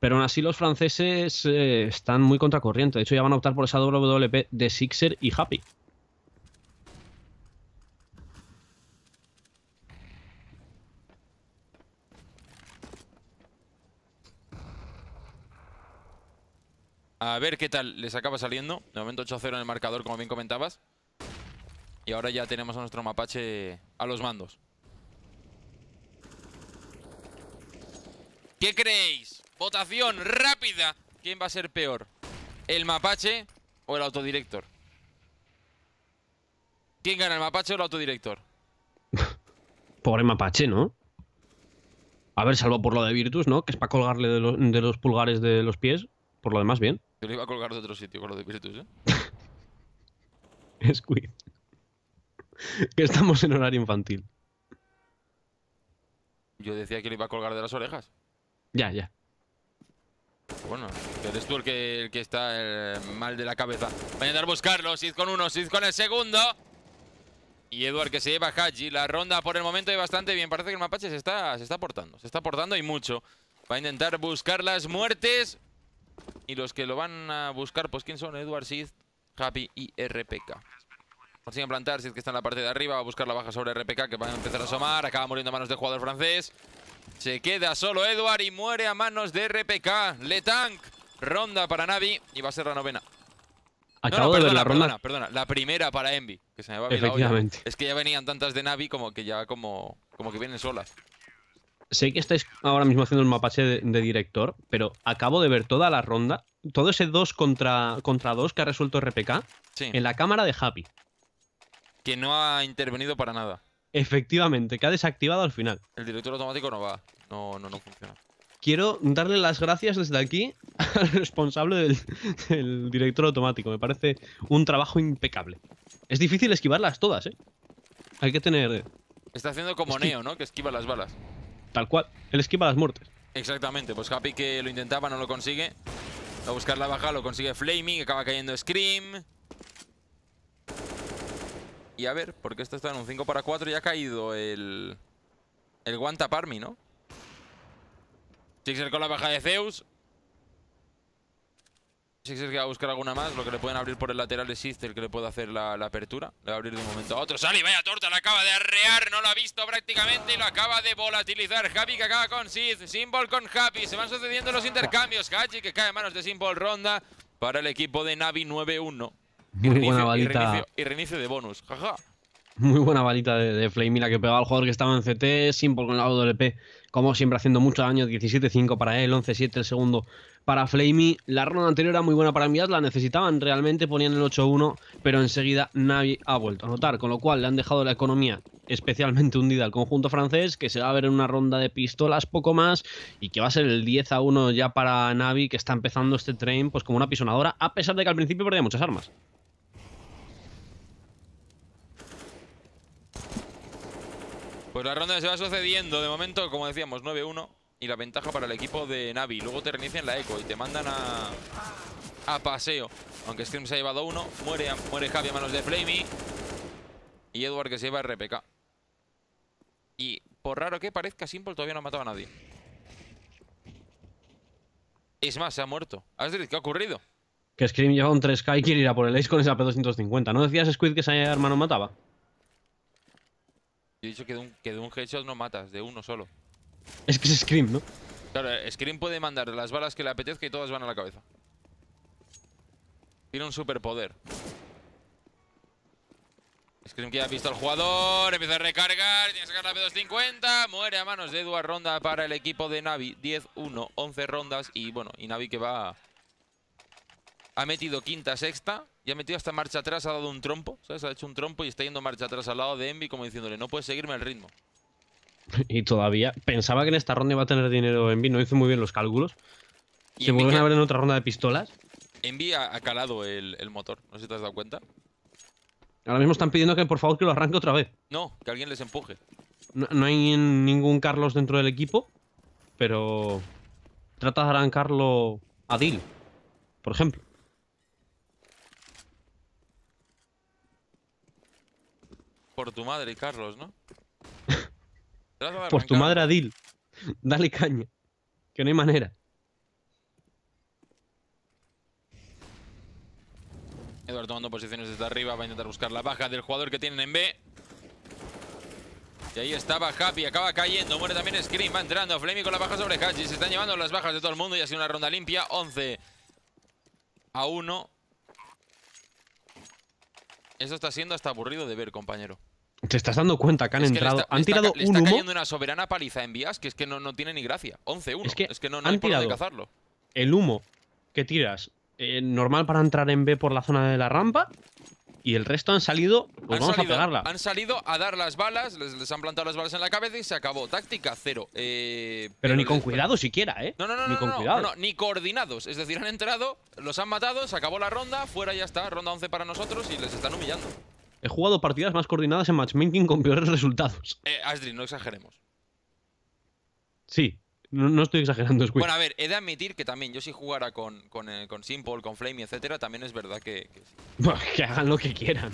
Pero aún así los franceses eh, están muy contracorriente. De hecho, ya van a optar por esa WP de Sixer y Happy. A ver qué tal les acaba saliendo. De momento 8-0 en el marcador, como bien comentabas. Y ahora ya tenemos a nuestro mapache a los mandos. ¿Qué creéis? Votación rápida. ¿Quién va a ser peor? ¿El mapache o el autodirector? ¿Quién gana, el mapache o el autodirector? Pobre mapache, ¿no? A ver, salvo por lo de Virtus, ¿no? Que es para colgarle de, los pulgares de los pies. Por lo demás, bien. Yo lo iba a colgar de otro sitio con lo de Virtus, ¿eh? Squid. que estamos en horario infantil. Yo decía que le iba a colgar de las orejas. Ya, ya. Bueno, eres tú el que, está eh, mal de la cabeza. Va a intentar buscarlo. Sid con uno, Sid con el segundo. Y Edward que se lleva a Haji. La ronda por el momento es bastante bien. Parece que el mapache se está, se está aportando. Se está aportando y mucho. Va a intentar buscar las muertes. Y los que lo van a buscar, pues quién son? Edward Sid, Happy y RPK. Consiguen plantar, Sid que está en la parte de arriba. Va a buscar la baja sobre RPK que va a empezar a asomar. Acaba muriendo a manos del jugador francés. Se queda solo Edward y muere a manos de RPK. Letank, ronda para Navi y va a ser la novena. Acabo de ver la ronda. Perdona, la primera para Envy, que se me va Efectivamente. Es que ya venían tantas de Navi como que ya como, como que vienen solas. Sé que estáis ahora mismo haciendo el mapache de, director, pero acabo de ver toda la ronda, todo ese 2 contra, contra 2 que ha resuelto RPK en la cámara de Happy. Que no ha intervenido para nada. Efectivamente, que ha desactivado al final. El director automático no va. No, no, no funciona. Quiero darle las gracias desde aquí al responsable del, director automático. Me parece un trabajo impecable. Es difícil esquivarlas todas, ¿eh? Hay que tener... Está haciendo como Neo, ¿no? Que esquiva las balas. Tal cual. Él esquiva las muertes. Exactamente. Pues Happy que lo intentaba, no lo consigue. A buscar la baja lo consigue Flaming, acaba cayendo Scream. Y a ver, porque esto está en un 5 para 4 y ha caído el... El guanta Parmi, ¿no? Sixer con la baja de Zeus. Sixer que va a buscar alguna más. Lo que le pueden abrir por el lateral es el que le puede hacer la, apertura. Le va a abrir de un momento a otro. Sale, vaya torta, la acaba de arrear. No lo ha visto prácticamente y lo acaba de volatilizar. Javi que acaba con Sith. Symbol con Happy. Se van sucediendo los intercambios. Hachi que cae en manos de Symbol Ronda para el equipo de Navi 9-1. Muy buena balita. Y reinicio, de bonus, jaja. Muy buena balita de, de La que pegaba al jugador que estaba en CT, Simple con la WP, e como siempre haciendo mucho daño, 17-5 para él, 11-7 el segundo para Flamey. La ronda anterior era muy buena para enviar, la necesitaban realmente, ponían el 8-1, pero enseguida Navi ha vuelto a notar, con lo cual le han dejado la economía especialmente hundida al conjunto francés, que se va a ver en una ronda de pistolas poco más y que va a ser el 10 1 ya para Navi, que está empezando este tren. pues como una pisonadora, a pesar de que al principio perdía muchas armas. Pues la ronda se va sucediendo. De momento, como decíamos, 9-1. Y la ventaja para el equipo de Navi. Luego te reinician la eco y te mandan a, paseo. Aunque Scream se ha llevado uno. Muere, muere Javi a manos de Flamey. Y Edward que se lleva RPK. Y por raro que parezca, Simple todavía no ha matado a nadie. Es más, se ha muerto. Astrid, ¿qué ha ocurrido? Que Scream lleva un 3K y quiere ir a por el Ace con esa P250. ¿No decías, Squid, que esa no mataba? Yo he dicho que de, un, que un headshot no matas, de uno solo. Es que es Scream, ¿no? Claro, Scream puede mandar las balas que le apetezca y todas van a la cabeza. Tiene un superpoder. Scream que ya ha visto al jugador, empieza a recargar, tiene que sacar la P250, muere a manos de Eduard Ronda para el equipo de Navi. 10-1, 11 rondas y bueno, y Navi que va ha metido quinta, sexta y ha metido hasta marcha atrás, ha dado un trompo, ¿sabes? Ha hecho un trompo y está yendo marcha atrás al lado de Envy como diciéndole, no puedes seguirme el ritmo. Y todavía pensaba que en esta ronda iba a tener dinero Envy, no hizo muy bien los cálculos. Y Se vuelven a ver en otra ronda de pistolas. Envy ha, calado el, motor, no sé si te has dado cuenta. Ahora mismo están pidiendo que por favor que lo arranque otra vez. No, que alguien les empuje. No, hay ningún Carlos dentro del equipo, pero trata de arrancarlo a Dil, por ejemplo. Por tu madre y Carlos, ¿no? Por tu madre, Adil. Dale caña. Que no hay manera. Eduardo tomando posiciones desde arriba. Va a intentar buscar la baja del jugador que tienen en B. Y ahí estaba Happy, acaba cayendo, muere también Scream, va entrando Fleming con la baja sobre Hachi, se están llevando las bajas de todo el mundo y ha sido una ronda limpia, 11 a 1. Eso está siendo hasta aburrido de ver, compañero. ¿Te estás dando cuenta que han entrado? han tirado un humo. Cayendo una soberana paliza en vías que es que no, no tiene ni gracia. 11-1. Es que, no, han cazarlo. El humo que tiras, eh, normal para entrar en B por la zona de la rampa. Y el resto han salido, pues han vamos salido, a pegarla. Han salido a dar las balas, les, han plantado las balas en la cabeza y se acabó. Táctica cero. Eh, pero, ni con cuidado siquiera, ¿eh? No, no, no. Ni No, ni coordinados. Es decir, han entrado, los han matado, se acabó la ronda, fuera ya está. Ronda 11 para nosotros y les están humillando. He jugado partidas más coordinadas en matchmaking con peores resultados. Eh, Asdri, no exageremos. Sí, no, estoy exagerando, es Bueno, a ver, he de admitir que también yo si jugara con, con, eh, con Simple, con Flame, etcétera, también es verdad que... Que, que hagan lo que quieran.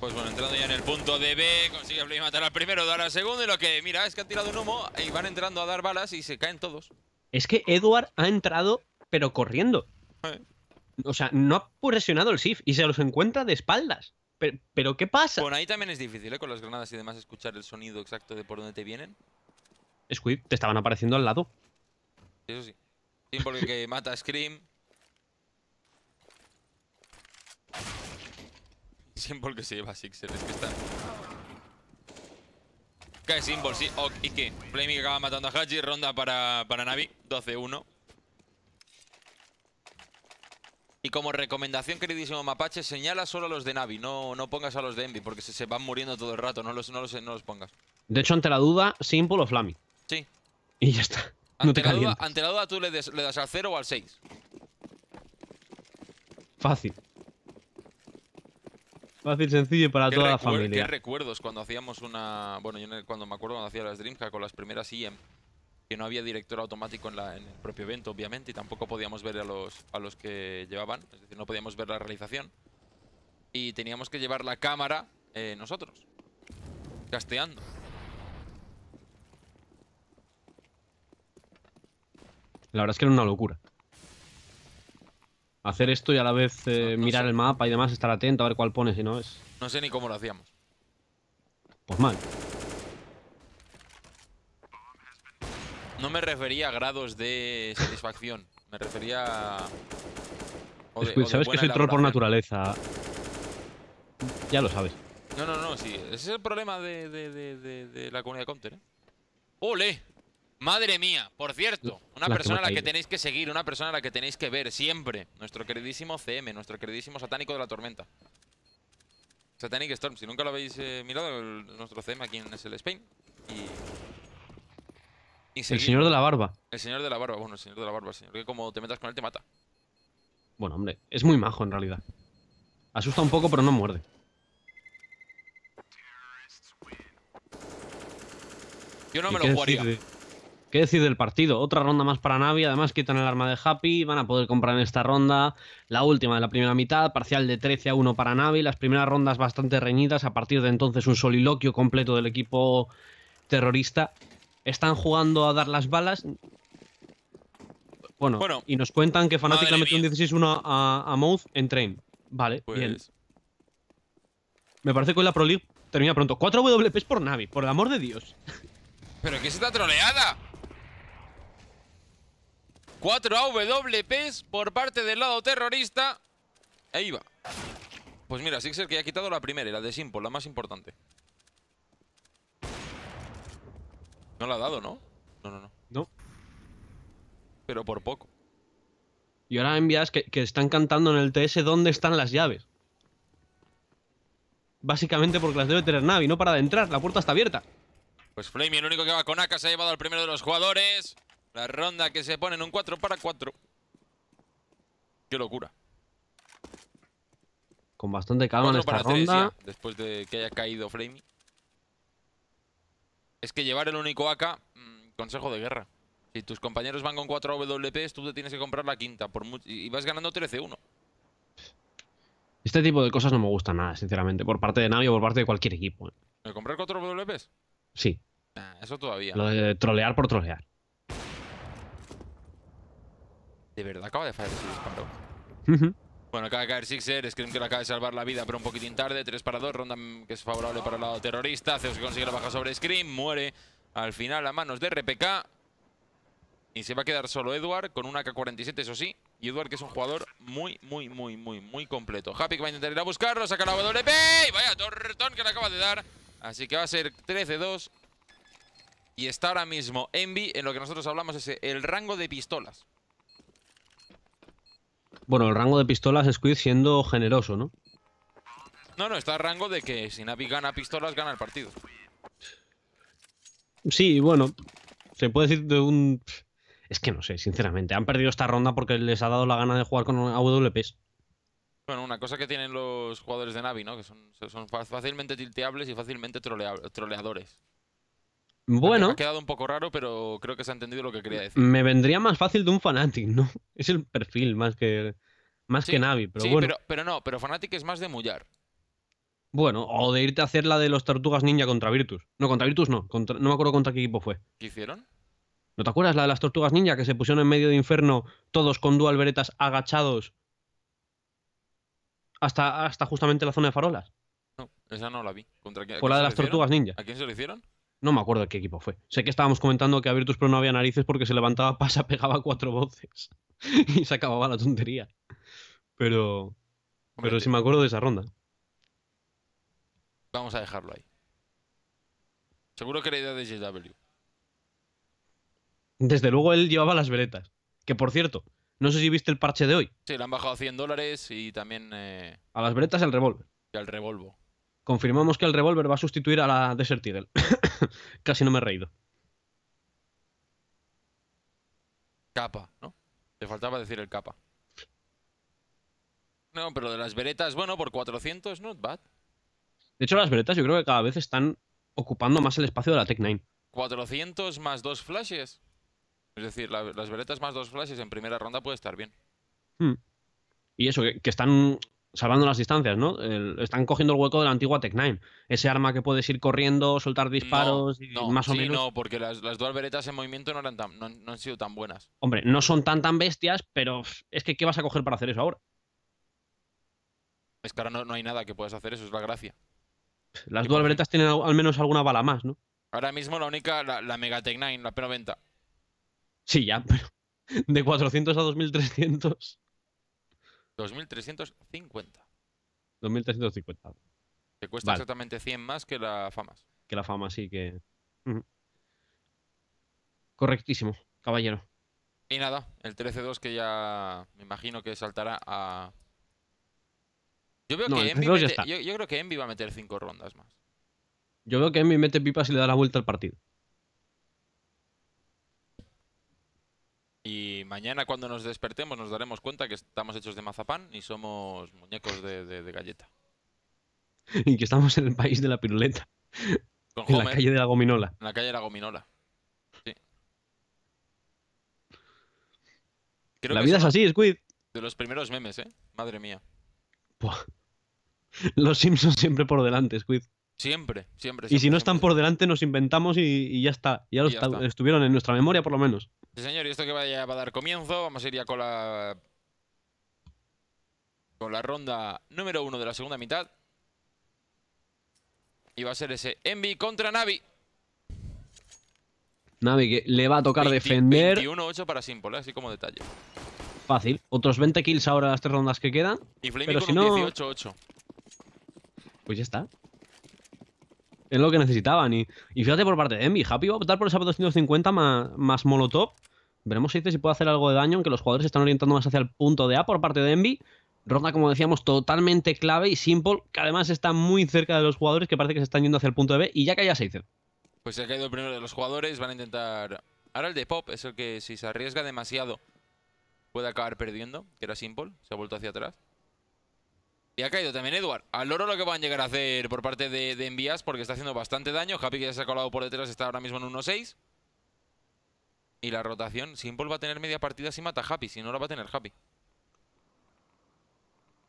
Pues bueno, entrando ya en el punto de B, consigue Flame matar al primero, dar al segundo y lo que mira es que han tirado un humo y van entrando a dar balas y se caen todos. Es que Edward ha entrado pero corriendo. O sea, no ha presionado el SIF y se los encuentra de espaldas. Pero, ¿qué pasa? Bueno, ahí también es difícil, ¿eh? Con las granadas y demás, escuchar el sonido exacto de por dónde te vienen. Squid, te estaban apareciendo al lado. Eso sí. Simple que mata a Scream. Symbol que se lleva a Sixer, es que está. Cae Symbol, sí. ¿y qué? Flaming acaba matando a Haji, Ronda para, para Navi. 12-1. Y como recomendación, queridísimo Mapache, señala solo a los de Navi, no, no pongas a los de Envy, porque se, van muriendo todo el rato, no los, no, los, no los pongas. De hecho, ante la duda, Simple o Flammy. Sí. Y ya está. Ante, la, duda, ante la, duda, tú le, das al 0 o al 6. Fácil. Fácil, sencillo para toda la familia. Qué recuerdos cuando hacíamos una... Bueno, yo cuando me acuerdo cuando hacía las Dreamcast con las primeras IEM no había director automático en, en, el propio evento, obviamente, y tampoco podíamos ver a los, que llevaban, es decir, no podíamos ver la realización. Y teníamos que llevar la cámara eh, nosotros, casteando. La verdad es que era una locura. Hacer esto y a la vez eh, mirar el mapa y demás, estar atento a ver cuál pone, si no es... No sé ni cómo lo hacíamos. Pues mal. No me refería a grados de satisfacción. Me refería a... Pues, sabes que soy troll por naturaleza. Ya lo sabes. No, no, no, sí. Ese es el problema de, la comunidad de counter, ¿eh? ¡Ole! Madre mía, por cierto, una persona a la que tenéis que seguir, una persona a la que tenéis que ver siempre. Nuestro queridísimo CM, nuestro queridísimo satánico de la tormenta. Satanic Storm, si nunca lo habéis eh, mirado, nuestro CM aquí en el Spain. Y el señor de la barba. El señor de la barba, bueno, el señor de la barba, señor que como te metas con él te mata. Bueno, hombre, es muy majo en realidad. Asusta un poco, pero no muerde. Yo no me lo qué jugaría. ¿Qué decir del partido? Otra ronda más para Navi, además quitan el arma de Happy, van a poder comprar en esta ronda la última de la primera mitad, parcial de 13 a 1 para Navi, las primeras rondas bastante reñidas, a partir de entonces un soliloquio completo del equipo terrorista están jugando a dar las balas. Bueno, y nos cuentan que Fnatic le metió un 16-1 a, a Mouth en Train. Vale, pues bien. Me parece que hoy la Pro League termina pronto. 4 WPs por Navi, por el amor de Dios. ¿Pero qué es esta troleada? 4 wps por parte del lado terrorista. Ahí va. Pues mira, Sixer que ya ha quitado la primera, la de Simple, la más importante. No la ha dado, ¿no? No, no, no. No. Pero por poco. Y ahora envías que, que están cantando en el TS dónde están las llaves. Básicamente porque las debe tener Navi, no para de entrar, la puerta está abierta. Pues Flamey, el único que va con AK, se ha llevado al primero de los jugadores. La ronda que se pone en un 4 para 4. Qué locura. Con bastante calma en esta ronda. después de que haya caído Flamey es que llevar el único AK, mm, consejo de guerra. Si tus compañeros van con 4 WPs, tú te tienes que comprar la quinta por y vas ganando 13-1. Este tipo de cosas no me gustan nada, sinceramente, por parte de Navi o por parte de cualquier equipo. ¿eh? ¿De comprar 4 WPs? Sí. Ah, eso todavía. Lo de trolear por trolear. De verdad acaba de fallar ese disparo. Bueno, acaba de caer Sixer, Scream que le acaba de salvar la vida, pero un poquitín tarde. 3 para 2, ronda que es favorable para el lado terrorista. Zeus que consigue la baja sobre Scream, muere al final a manos de RPK. Y se va a quedar solo Edward con una K-47, eso sí. Y Edward que es un jugador muy, muy, muy, muy, muy completo. Happy que va a intentar ir a buscarlo, saca la WP y vaya tortón que le acaba de dar. Así que va a ser 13-2. Y está ahora mismo Envy en lo que nosotros hablamos es el rango de pistolas. Bueno, el rango de pistolas es Squid siendo generoso, ¿no? No, no, está el rango de que si Navi gana pistolas, gana el partido. Sí, bueno, se puede decir de un... Es que no sé, sinceramente. Han perdido esta ronda porque les ha dado la gana de jugar con AWPs. Bueno, una cosa que tienen los jugadores de Navi, ¿no? Que son, son fácilmente tilteables y fácilmente troleadores. Bueno. Ha quedado un poco raro, pero creo que se ha entendido lo que quería decir. Me vendría más fácil de un Fanatic, ¿no? Es el perfil más que. Más que Navi, pero bueno. Pero, pero, no, pero Fanatic es más de mullar. Bueno, o de irte a hacer la de los Tortugas Ninja contra Virtus. No, contra Virtus no. no me acuerdo contra qué equipo fue. ¿Qué hicieron? ¿No te acuerdas la de las Tortugas Ninja que se pusieron en medio de Inferno todos con dual veretas agachados hasta, hasta justamente la zona de farolas? No, esa no la vi. ¿Contra la de las Tortugas Ninja. ¿A quién se lo hicieron? No me acuerdo de qué equipo fue. Sé que estábamos comentando que a Virtus Pro no había narices porque se levantaba pasa, pegaba cuatro voces y se acababa la tontería. Pero, pero sí me acuerdo de esa ronda. Vamos a dejarlo ahí. Seguro que era idea de JW. Desde luego él llevaba las veletas. Que por cierto, no sé si viste el parche de hoy. Sí, le han bajado a 100 dólares y también... Eh, a las veletas y al revólver. Y al revólver confirmamos que el revólver va a sustituir a la Desert Eagle. Casi no me he reído. Capa, ¿no? Te faltaba decir el capa. No, pero de las veretas, bueno, por 400, not bad. De hecho, las veretas yo creo que cada vez están ocupando más el espacio de la Tech 9. 400 más dos flashes. Es decir, las veretas más dos flashes en primera ronda puede estar bien. Hmm. Y eso, que, están salvando las distancias, ¿no? están cogiendo el hueco de la antigua Tech-9. Ese arma que puedes ir corriendo, soltar disparos, y más o menos. No, porque las, las dual en movimiento no, han sido tan buenas. Hombre, no son tan tan bestias, pero es que ¿qué vas a coger para hacer eso ahora? Es que ahora no, hay nada que puedas hacer, eso es la gracia. Las dual beretas tienen al menos alguna bala más, ¿no? Ahora mismo la única, la, la Mega Tech-9, la P90. Sí, ya, pero de 400 a 2300. 2350. 2350. Te cuesta exactamente 100 más que la FAMAS. Que la fama, sí que. Correctísimo, caballero. Y nada, el 13-2 que ya me imagino que saltará a. Yo veo yo, creo que Envy va a meter 5 rondas más. Yo veo que Envy mete pipas y le da la vuelta al partido. mañana cuando nos despertemos nos daremos cuenta que estamos hechos de mazapán y somos muñecos de, galleta. Y que estamos en el país de la piruleta. en la calle de la gominola. En la calle de la gominola. la vida es así, Squid. De los primeros memes, ¿eh? Madre mía. Los Simpsons siempre por delante, Squid. Siempre, siempre. y si no están por delante, nos inventamos y, ya está. Ya, los estuvieron en nuestra memoria, por lo menos. Sí, señor, y esto que va a dar comienzo, vamos a ir ya con la. con la ronda número uno de la segunda mitad. Y va a ser ese Envy contra Navi. Navi que le va a tocar defender. 21-8 para Simple, así como detalle. Fácil. Otros 20 kills ahora las tres rondas que quedan. Y pero si 18-8. Pues ya está. Es lo que necesitaban. Y, y fíjate por parte de Envy. Happy va a optar por esa 250 más, más Molotov. Veremos si, si este puede hacer algo de daño, aunque los jugadores se están orientando más hacia el punto de A por parte de Envy. Ronda, como decíamos, totalmente clave y simple, que además está muy cerca de los jugadores, que parece que se están yendo hacia el punto de B, y ya caía Seizer Pues se ha caído el primero de los jugadores, van a intentar... Ahora el de Pop es el que si se arriesga demasiado puede acabar perdiendo, que era simple, se ha vuelto hacia atrás. Y ha caído también Edward. Al loro lo que van a llegar a hacer por parte de, de Envías, porque está haciendo bastante daño. Happy que ya se ha colado por detrás, está ahora mismo en 1-6. Y la rotación, Simple va a tener media partida si mata a Happy, si no la va a tener Happy.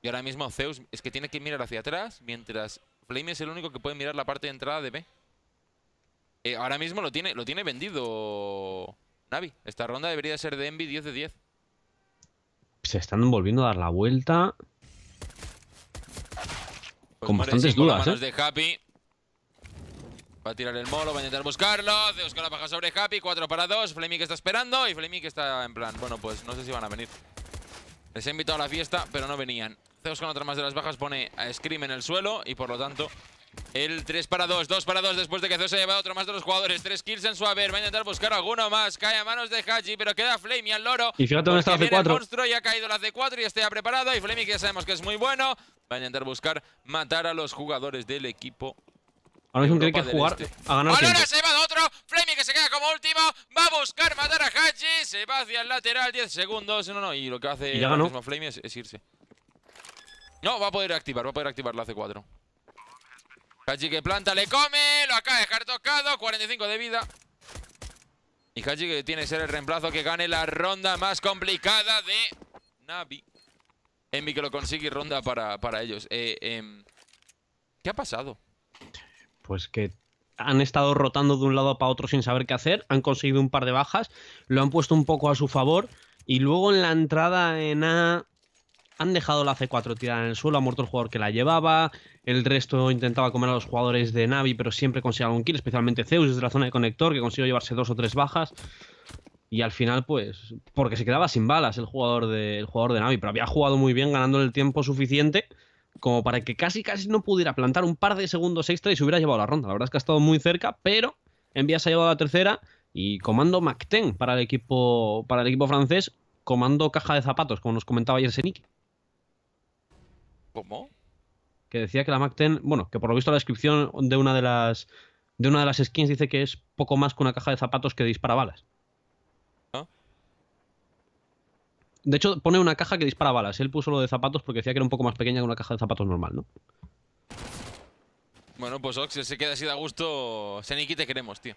Y ahora mismo Zeus es que tiene que mirar hacia atrás, mientras Flame es el único que puede mirar la parte de entrada de B. Eh, ahora mismo lo tiene, lo tiene vendido Navi. Esta ronda debería ser de Envy 10 de 10. Se están volviendo a dar la vuelta. Pues con bastantes dudas, ¿eh? de Happy. Va a tirar el molo, va a intentar buscarlo. Zeus con la baja sobre Happy, 4 para 2. Flemy que está esperando y Flemy que está en plan. Bueno, pues no sé si van a venir. Les he invitado a la fiesta, pero no venían. Zeus con otra más de las bajas pone a Scream en el suelo y por lo tanto el 3 para 2, 2 para 2 después de que Zeus ha llevado otro más de los jugadores. 3 kills en su haber, va a intentar buscar alguno más. Cae a manos de Haji, pero queda Flamey al loro. Y fíjate dónde está la C4. monstruo y ha caído la C4 y está ya preparado. Y Flamey que ya sabemos que es muy bueno. Va a intentar buscar matar a los jugadores del equipo. Ahora mismo tiene que jugar este. a ganar Ahora se va otro. Flaming que se queda como último. Va a buscar matar a Haji. Se va hacia el lateral. 10 segundos. No, no. Y lo que hace es, irse. No, va a poder activar. Va a poder activar la C4. Haji que planta, le come. Lo acaba de dejar tocado. 45 de vida. Y Haji que tiene que ser el reemplazo que gane la ronda más complicada de Navi. Emi que lo consigue y ronda para, ellos. Eh, em, ¿Qué ha pasado? Pues que han estado rotando de un lado para otro sin saber qué hacer, han conseguido un par de bajas, lo han puesto un poco a su favor y luego en la entrada en A han dejado la C4 tirada en el suelo, ha muerto el jugador que la llevaba, el resto intentaba comer a los jugadores de Navi pero siempre consigue algún kill, especialmente Zeus desde la zona de conector que consiguió llevarse dos o tres bajas y al final, pues, porque se quedaba sin balas el jugador de, jugador de Navi, pero había jugado muy bien ganando el tiempo suficiente como para que casi casi no pudiera plantar un par de segundos extra y se hubiera llevado la ronda. La verdad es que ha estado muy cerca, pero en se ha llevado a la tercera y comando mac para el equipo, para el equipo francés, comando caja de zapatos, como nos comentaba ayer Seniki. ¿Cómo? Que decía que la MAC-10, bueno, que por lo visto la descripción de una de las de una de las skins dice que es poco más que una caja de zapatos que dispara balas. De hecho, pone una caja que dispara balas. Él puso lo de zapatos porque decía que era un poco más pequeña que una caja de zapatos normal, ¿no? Bueno, pues Ox, si se queda así de gusto, Seniki te queremos, tío.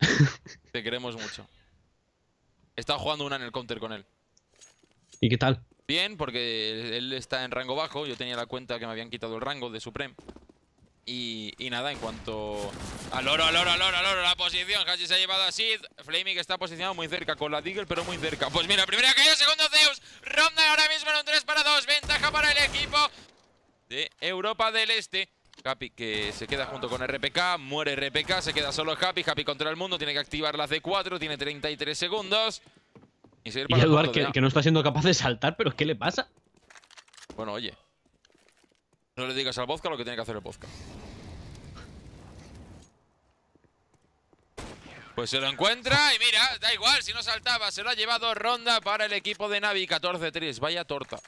te queremos mucho. He estado jugando una en el counter con él. ¿Y qué tal? Bien, porque él está en rango bajo. Yo tenía la cuenta que me habían quitado el rango de Supreme. Y, nada, en cuanto al oro, al oro, al oro, al oro, la posición. casi se ha llevado a Sid. Flaming está posicionado muy cerca con la Deagle, pero muy cerca. Pues mira, primera caída, segundo Zeus. Ronda ahora mismo en un 3 para 2. Ventaja para el equipo de Europa del Este. Happy que se queda junto con RPK, muere RPK, se queda solo Happy. Happy contra el mundo, tiene que activar la C4, tiene 33 segundos. Y, Eduard, que, que no está siendo capaz de saltar, pero ¿qué le pasa? Bueno, oye, no le digas al vodka lo que tiene que hacer el pozca. Pues se lo encuentra y mira, da igual, si no saltaba, se lo ha llevado ronda para el equipo de Navi, 14-3. Vaya torta.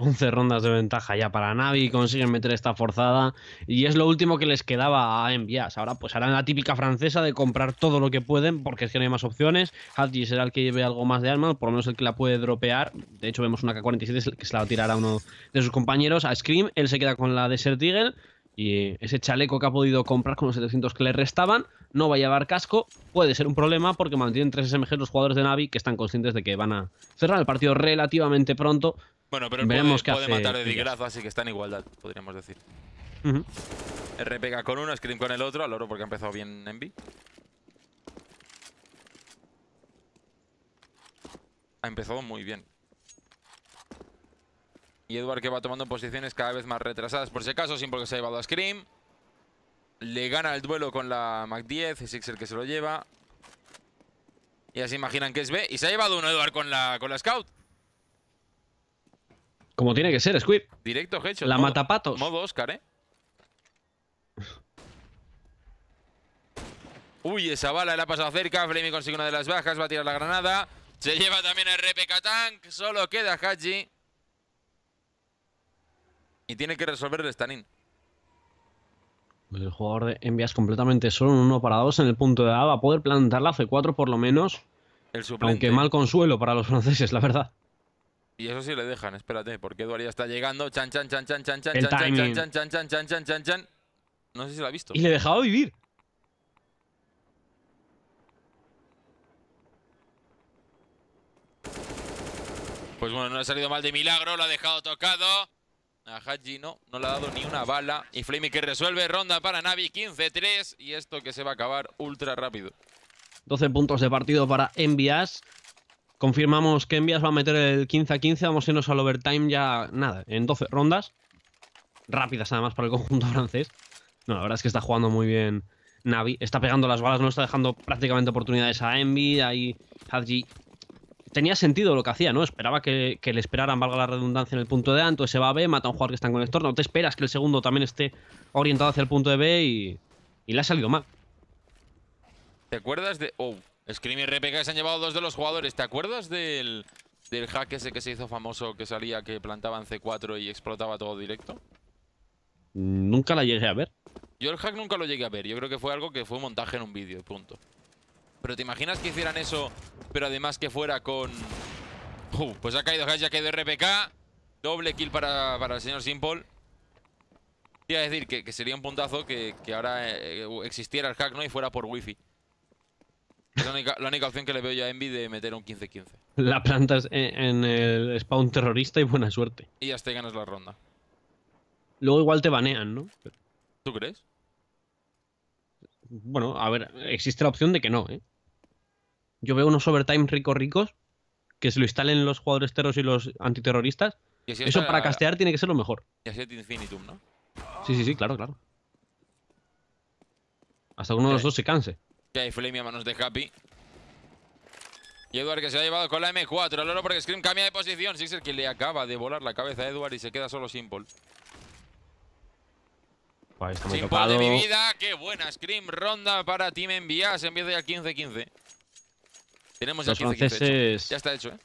11 rondas de ventaja ya para Navi, consiguen meter esta forzada y es lo último que les quedaba a Envías. Ahora pues harán la típica francesa de comprar todo lo que pueden porque es que no hay más opciones. Hadji será el que lleve algo más de arma, por lo menos el que la puede dropear. De hecho vemos una K-47 que se la va a uno de sus compañeros, a Scream. Él se queda con la Desert Eagle y eh, ese chaleco que ha podido comprar con los 700 que le restaban no va a llevar casco. Puede ser un problema porque mantienen 3 SMG los jugadores de Navi que están conscientes de que van a cerrar el partido relativamente pronto bueno, pero el puede, matar de digrazo, así que está en igualdad, podríamos decir. R pega con uno, Scream con el otro, al oro porque ha empezado bien Envy. Ha empezado muy bien. Y Edward que va tomando posiciones cada vez más retrasadas, por si acaso, sin porque se ha llevado a Scream. Le gana el duelo con la MAC-10, es el que se lo lleva. Y así imaginan que es B. Y se ha llevado uno Edward con la, con la Scout. Como tiene que ser, Squid. Directo Hecho. La matapatos. Modo Oscar, ¿eh? Uy, esa bala la ha pasado cerca. Flamey consigue una de las bajas. Va a tirar la granada. Se lleva también el RPK Tank. Solo queda Haji. Y tiene que resolver el Stanin. El jugador envías completamente solo, uno para dos en el punto de A. Va a poder plantar la C4 por lo menos. El Aunque mal consuelo para los franceses, la verdad. Y eso sí le dejan, espérate, porque Eduard ya está llegando. Chan, chan, chan, chan, chan, chan, chan, chan, chan, chan, chan, chan, chan, chan, chan. No sé si lo ha visto. Y le dejado vivir. Pues bueno, no ha salido mal de milagro, lo ha dejado tocado. A Haji no, no le ha dado ni una bala. Y Flamey que resuelve, ronda para Navi, 15-3. Y esto que se va a acabar ultra rápido. 12 puntos de partido para Envias. Confirmamos que Envías va a meter el 15 a 15. Vamos a irnos al overtime ya, nada, en 12 rondas. Rápidas además para el conjunto francés. No, la verdad es que está jugando muy bien Navi. Está pegando las balas, no está dejando prácticamente oportunidades a Envy. Ahí Hadji tenía sentido lo que hacía, ¿no? Esperaba que, le esperaran, valga la redundancia, en el punto de A, entonces se va a B, mata a un jugador que está en conector, no te esperas que el segundo también esté orientado hacia el punto de B y, y le ha salido mal. ¿Te acuerdas de...? Oh, Scream y RPK se han llevado dos de los jugadores. ¿Te acuerdas del, hack ese que se hizo famoso que salía que plantaban C4 y explotaba todo directo? Nunca la llegué a ver. Yo el hack nunca lo llegué a ver. Yo creo que fue algo que fue un montaje en un vídeo, punto. Pero ¿te imaginas que hicieran eso, pero además que fuera con... pues ha caído ya ha caído RPK. Doble kill para, el señor Simple. Quería decir que, sería un puntazo que, ahora eh, existiera el hack, ¿no? Y fuera por wifi. Es la única, opción que le veo yo a Envy de meter un 15-15. La plantas en, el spawn terrorista y buena suerte. Y hasta ganas la ronda. Luego igual te banean, ¿no? ¿Tú crees? Bueno, a ver, existe la opción de que no, ¿eh? Yo veo unos overtime ricos ricos que se lo instalen los jugadores terros y los antiterroristas. Eso para castear tiene que ser lo mejor. Y así es infinitum, ¿no? Sí, sí, sí, claro, claro. Hasta que uno de los dos se canse. Que hay flame a manos de Happy. Y Edward que se ha llevado con la M4. Loro porque Scream cambia de posición. es el que le acaba de volar la cabeza a Edward y se queda solo Simple. está muy Simple de mi vida. Qué buena Scream. Ronda para Team NBA. Se empieza ya 15-15. Tenemos ya 15-15. Ya está hecho, ¿eh?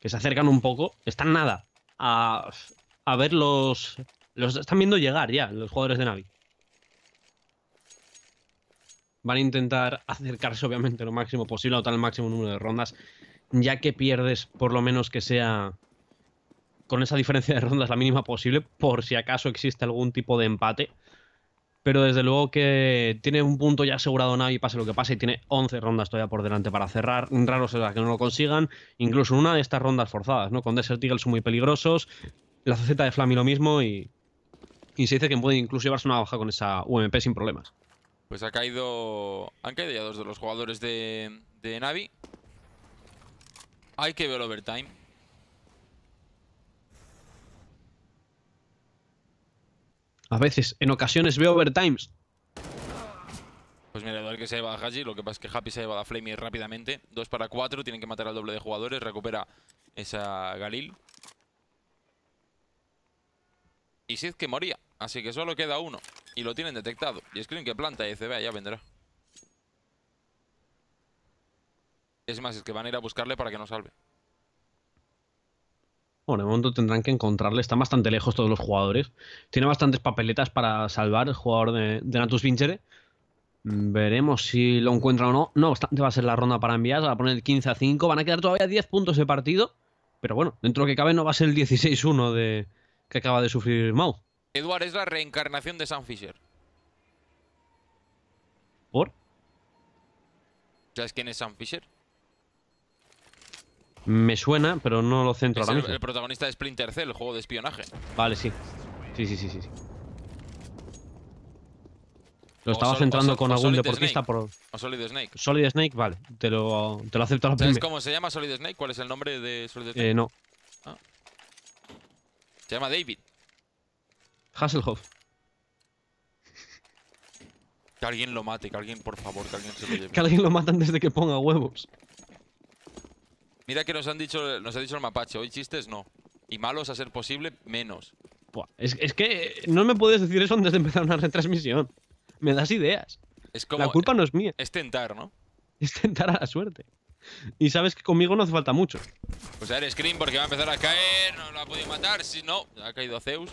Que se acercan un poco. Están nada. a ver los... Los están viendo llegar ya, los jugadores de Navi. Van a intentar acercarse obviamente lo máximo posible a tal máximo número de rondas, ya que pierdes por lo menos que sea con esa diferencia de rondas la mínima posible, por si acaso existe algún tipo de empate. Pero desde luego que tiene un punto ya asegurado Navi, pase lo que pase, y tiene 11 rondas todavía por delante para cerrar. Raro será que no lo consigan, incluso una de estas rondas forzadas, ¿no? Con Desert Eagle son muy peligrosos, la faceta de Flammy lo mismo, y, y se dice que puede incluso llevarse una baja con esa UMP sin problemas. Pues ha caído... Han caído ya dos de los jugadores de, Navi. Hay que ver el overtime. A veces, en ocasiones veo overtimes. Pues mira, el que se lleva a Haji, lo que pasa es que Happy se lleva a la Flamey rápidamente. Dos para cuatro. tienen que matar al doble de jugadores, recupera esa Galil. Y Sid que moría. Así que solo queda uno. Y lo tienen detectado. Y escriben que planta Y vea, ya vendrá. Es más, es que van a ir a buscarle para que no salve. Bueno, de momento tendrán que encontrarle. Están bastante lejos todos los jugadores. Tiene bastantes papeletas para salvar el jugador de, Natus mm, Veremos si lo encuentra o no. No bastante va a ser la ronda para enviar. Va a poner 15 a 5. Van a quedar todavía 10 puntos de partido. Pero bueno, dentro de que cabe no va a ser el 16-1 de... que acaba de sufrir Mao. Eduard es la reencarnación de Sam Fisher. ¿Por? ¿Sabes quién es Sam Fisher? Me suena, pero no lo centro ahora mismo. el protagonista de Splinter Cell, el juego de espionaje. Vale, sí. Sí, sí, sí, sí. Lo estaba centrando con algún deportista por. O Solid Snake. Solid Snake, vale. Te lo, te lo acepto a la ¿Sabes primera. cómo se llama Solid Snake? ¿Cuál es el nombre de Solid Snake? Eh, no. Ah. Se llama David. Hasselhoff. Que alguien lo mate, que alguien, por favor, que alguien se lo lleve. que alguien lo mate antes de que ponga huevos. Mira que nos han dicho, nos ha dicho el mapache, hoy chistes no. Y malos a ser posible, menos. Buah, es, es, que no me puedes decir eso antes de empezar una retransmisión. Me das ideas. Es como, la culpa no es mía. Es tentar, ¿no? Es tentar a la suerte. Y sabes que conmigo no hace falta mucho. Pues a ver, Scream, porque va a empezar a caer. No lo ha podido matar. Si no, ha caído Zeus.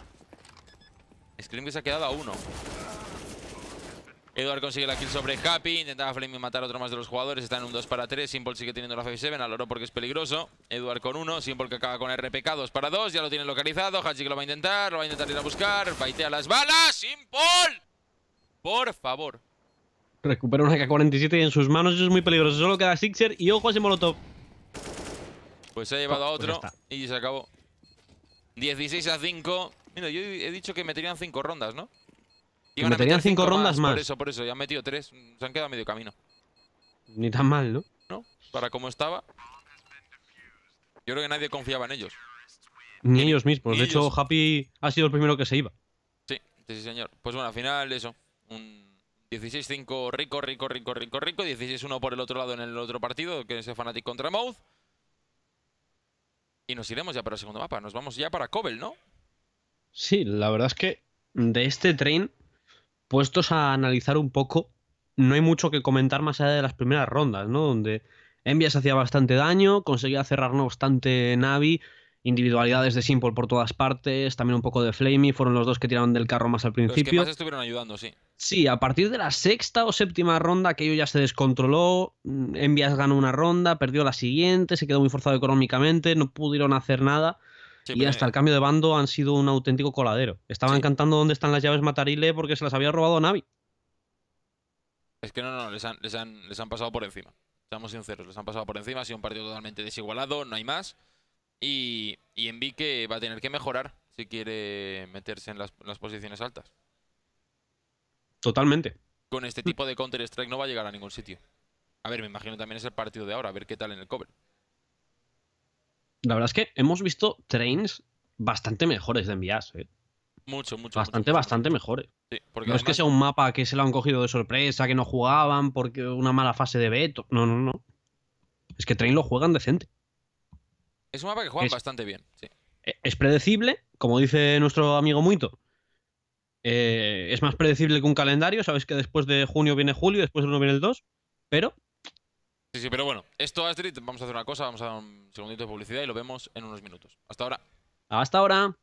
Scream que se ha quedado a uno. Eduard consigue la kill sobre Happy. Intentaba y matar a otro más de los jugadores. Está en un 2 para 3. Simple sigue teniendo la 5-7. Al oro porque es peligroso. Eduard con 1. Simple que acaba con RPK. 2 para 2. Ya lo tiene localizado. Hachik que lo va a intentar. Lo va a intentar ir a buscar. Baitea las balas. Simple. Por favor. Recupera una K-47 en sus manos. Eso es muy peligroso. Solo queda Sixer. Y ojo a ese molotov. Pues se ha llevado a ah, pues otro. y se acabó. 16 a 5. Mira, yo he dicho que meterían cinco rondas, ¿no? Y me meterían cinco, rondas más, Por eso, por eso. Ya han metido tres. Se han quedado a medio camino. Ni tan mal, ¿no? No, para cómo estaba. Yo creo que nadie confiaba en ellos. Ni ellos mismos. de hecho, Happy ha sido el primero que se iba. Sí, sí, señor. Pues bueno, al final eso. Un 16-5 rico, rico, rico, rico, rico. 16-1 por el otro lado en el otro partido, que es el contra Mouth. Y nos iremos ya para el segundo mapa. Nos vamos ya para Cobel, ¿no? Sí, la verdad es que de este tren, puestos a analizar un poco, no hay mucho que comentar más allá de las primeras rondas, ¿no? Donde Envias hacía bastante daño, conseguía cerrar no obstante Navi, individualidades de Simple por todas partes, también un poco de Flamey, fueron los dos que tiraron del carro más al principio. Los que estuvieron ayudando, sí. Sí, a partir de la sexta o séptima ronda aquello ya se descontroló, Envias ganó una ronda, perdió la siguiente, se quedó muy forzado económicamente, no pudieron hacer nada y hasta el cambio de bando han sido un auténtico coladero. Estaban cantando dónde están las llaves Matarile porque se las había robado Navi. Es que no, no, les han, les han, pasado por encima. Seamos sinceros, les han pasado por encima. Ha sido un partido totalmente desigualado, no hay más. Y, y que va a tener que mejorar si quiere meterse en las, las posiciones altas. Totalmente. Con este tipo de Counter-Strike no va a llegar a ningún sitio. A ver, me imagino también es el partido de ahora, a ver qué tal en el cover. La verdad es que hemos visto trains bastante mejores de enviarse. Eh. Mucho, mucho. Bastante, bastante mejores. no es que sea un mapa que se lo han cogido de sorpresa, que no jugaban, porque una mala fase de veto. No, no, no. Es que Train lo juegan decente. Es un mapa que juegan bastante bien, sí. E, es predecible, como dice nuestro amigo Muito. Eh, es más predecible que un calendario. Sabes que después de junio viene julio, después de uno viene el 2. Pero Sí, sí, pero bueno, esto Astrid, vamos a hacer una cosa, vamos a dar un segundito de publicidad y lo vemos en unos minutos. Hasta ahora. Hasta ahora.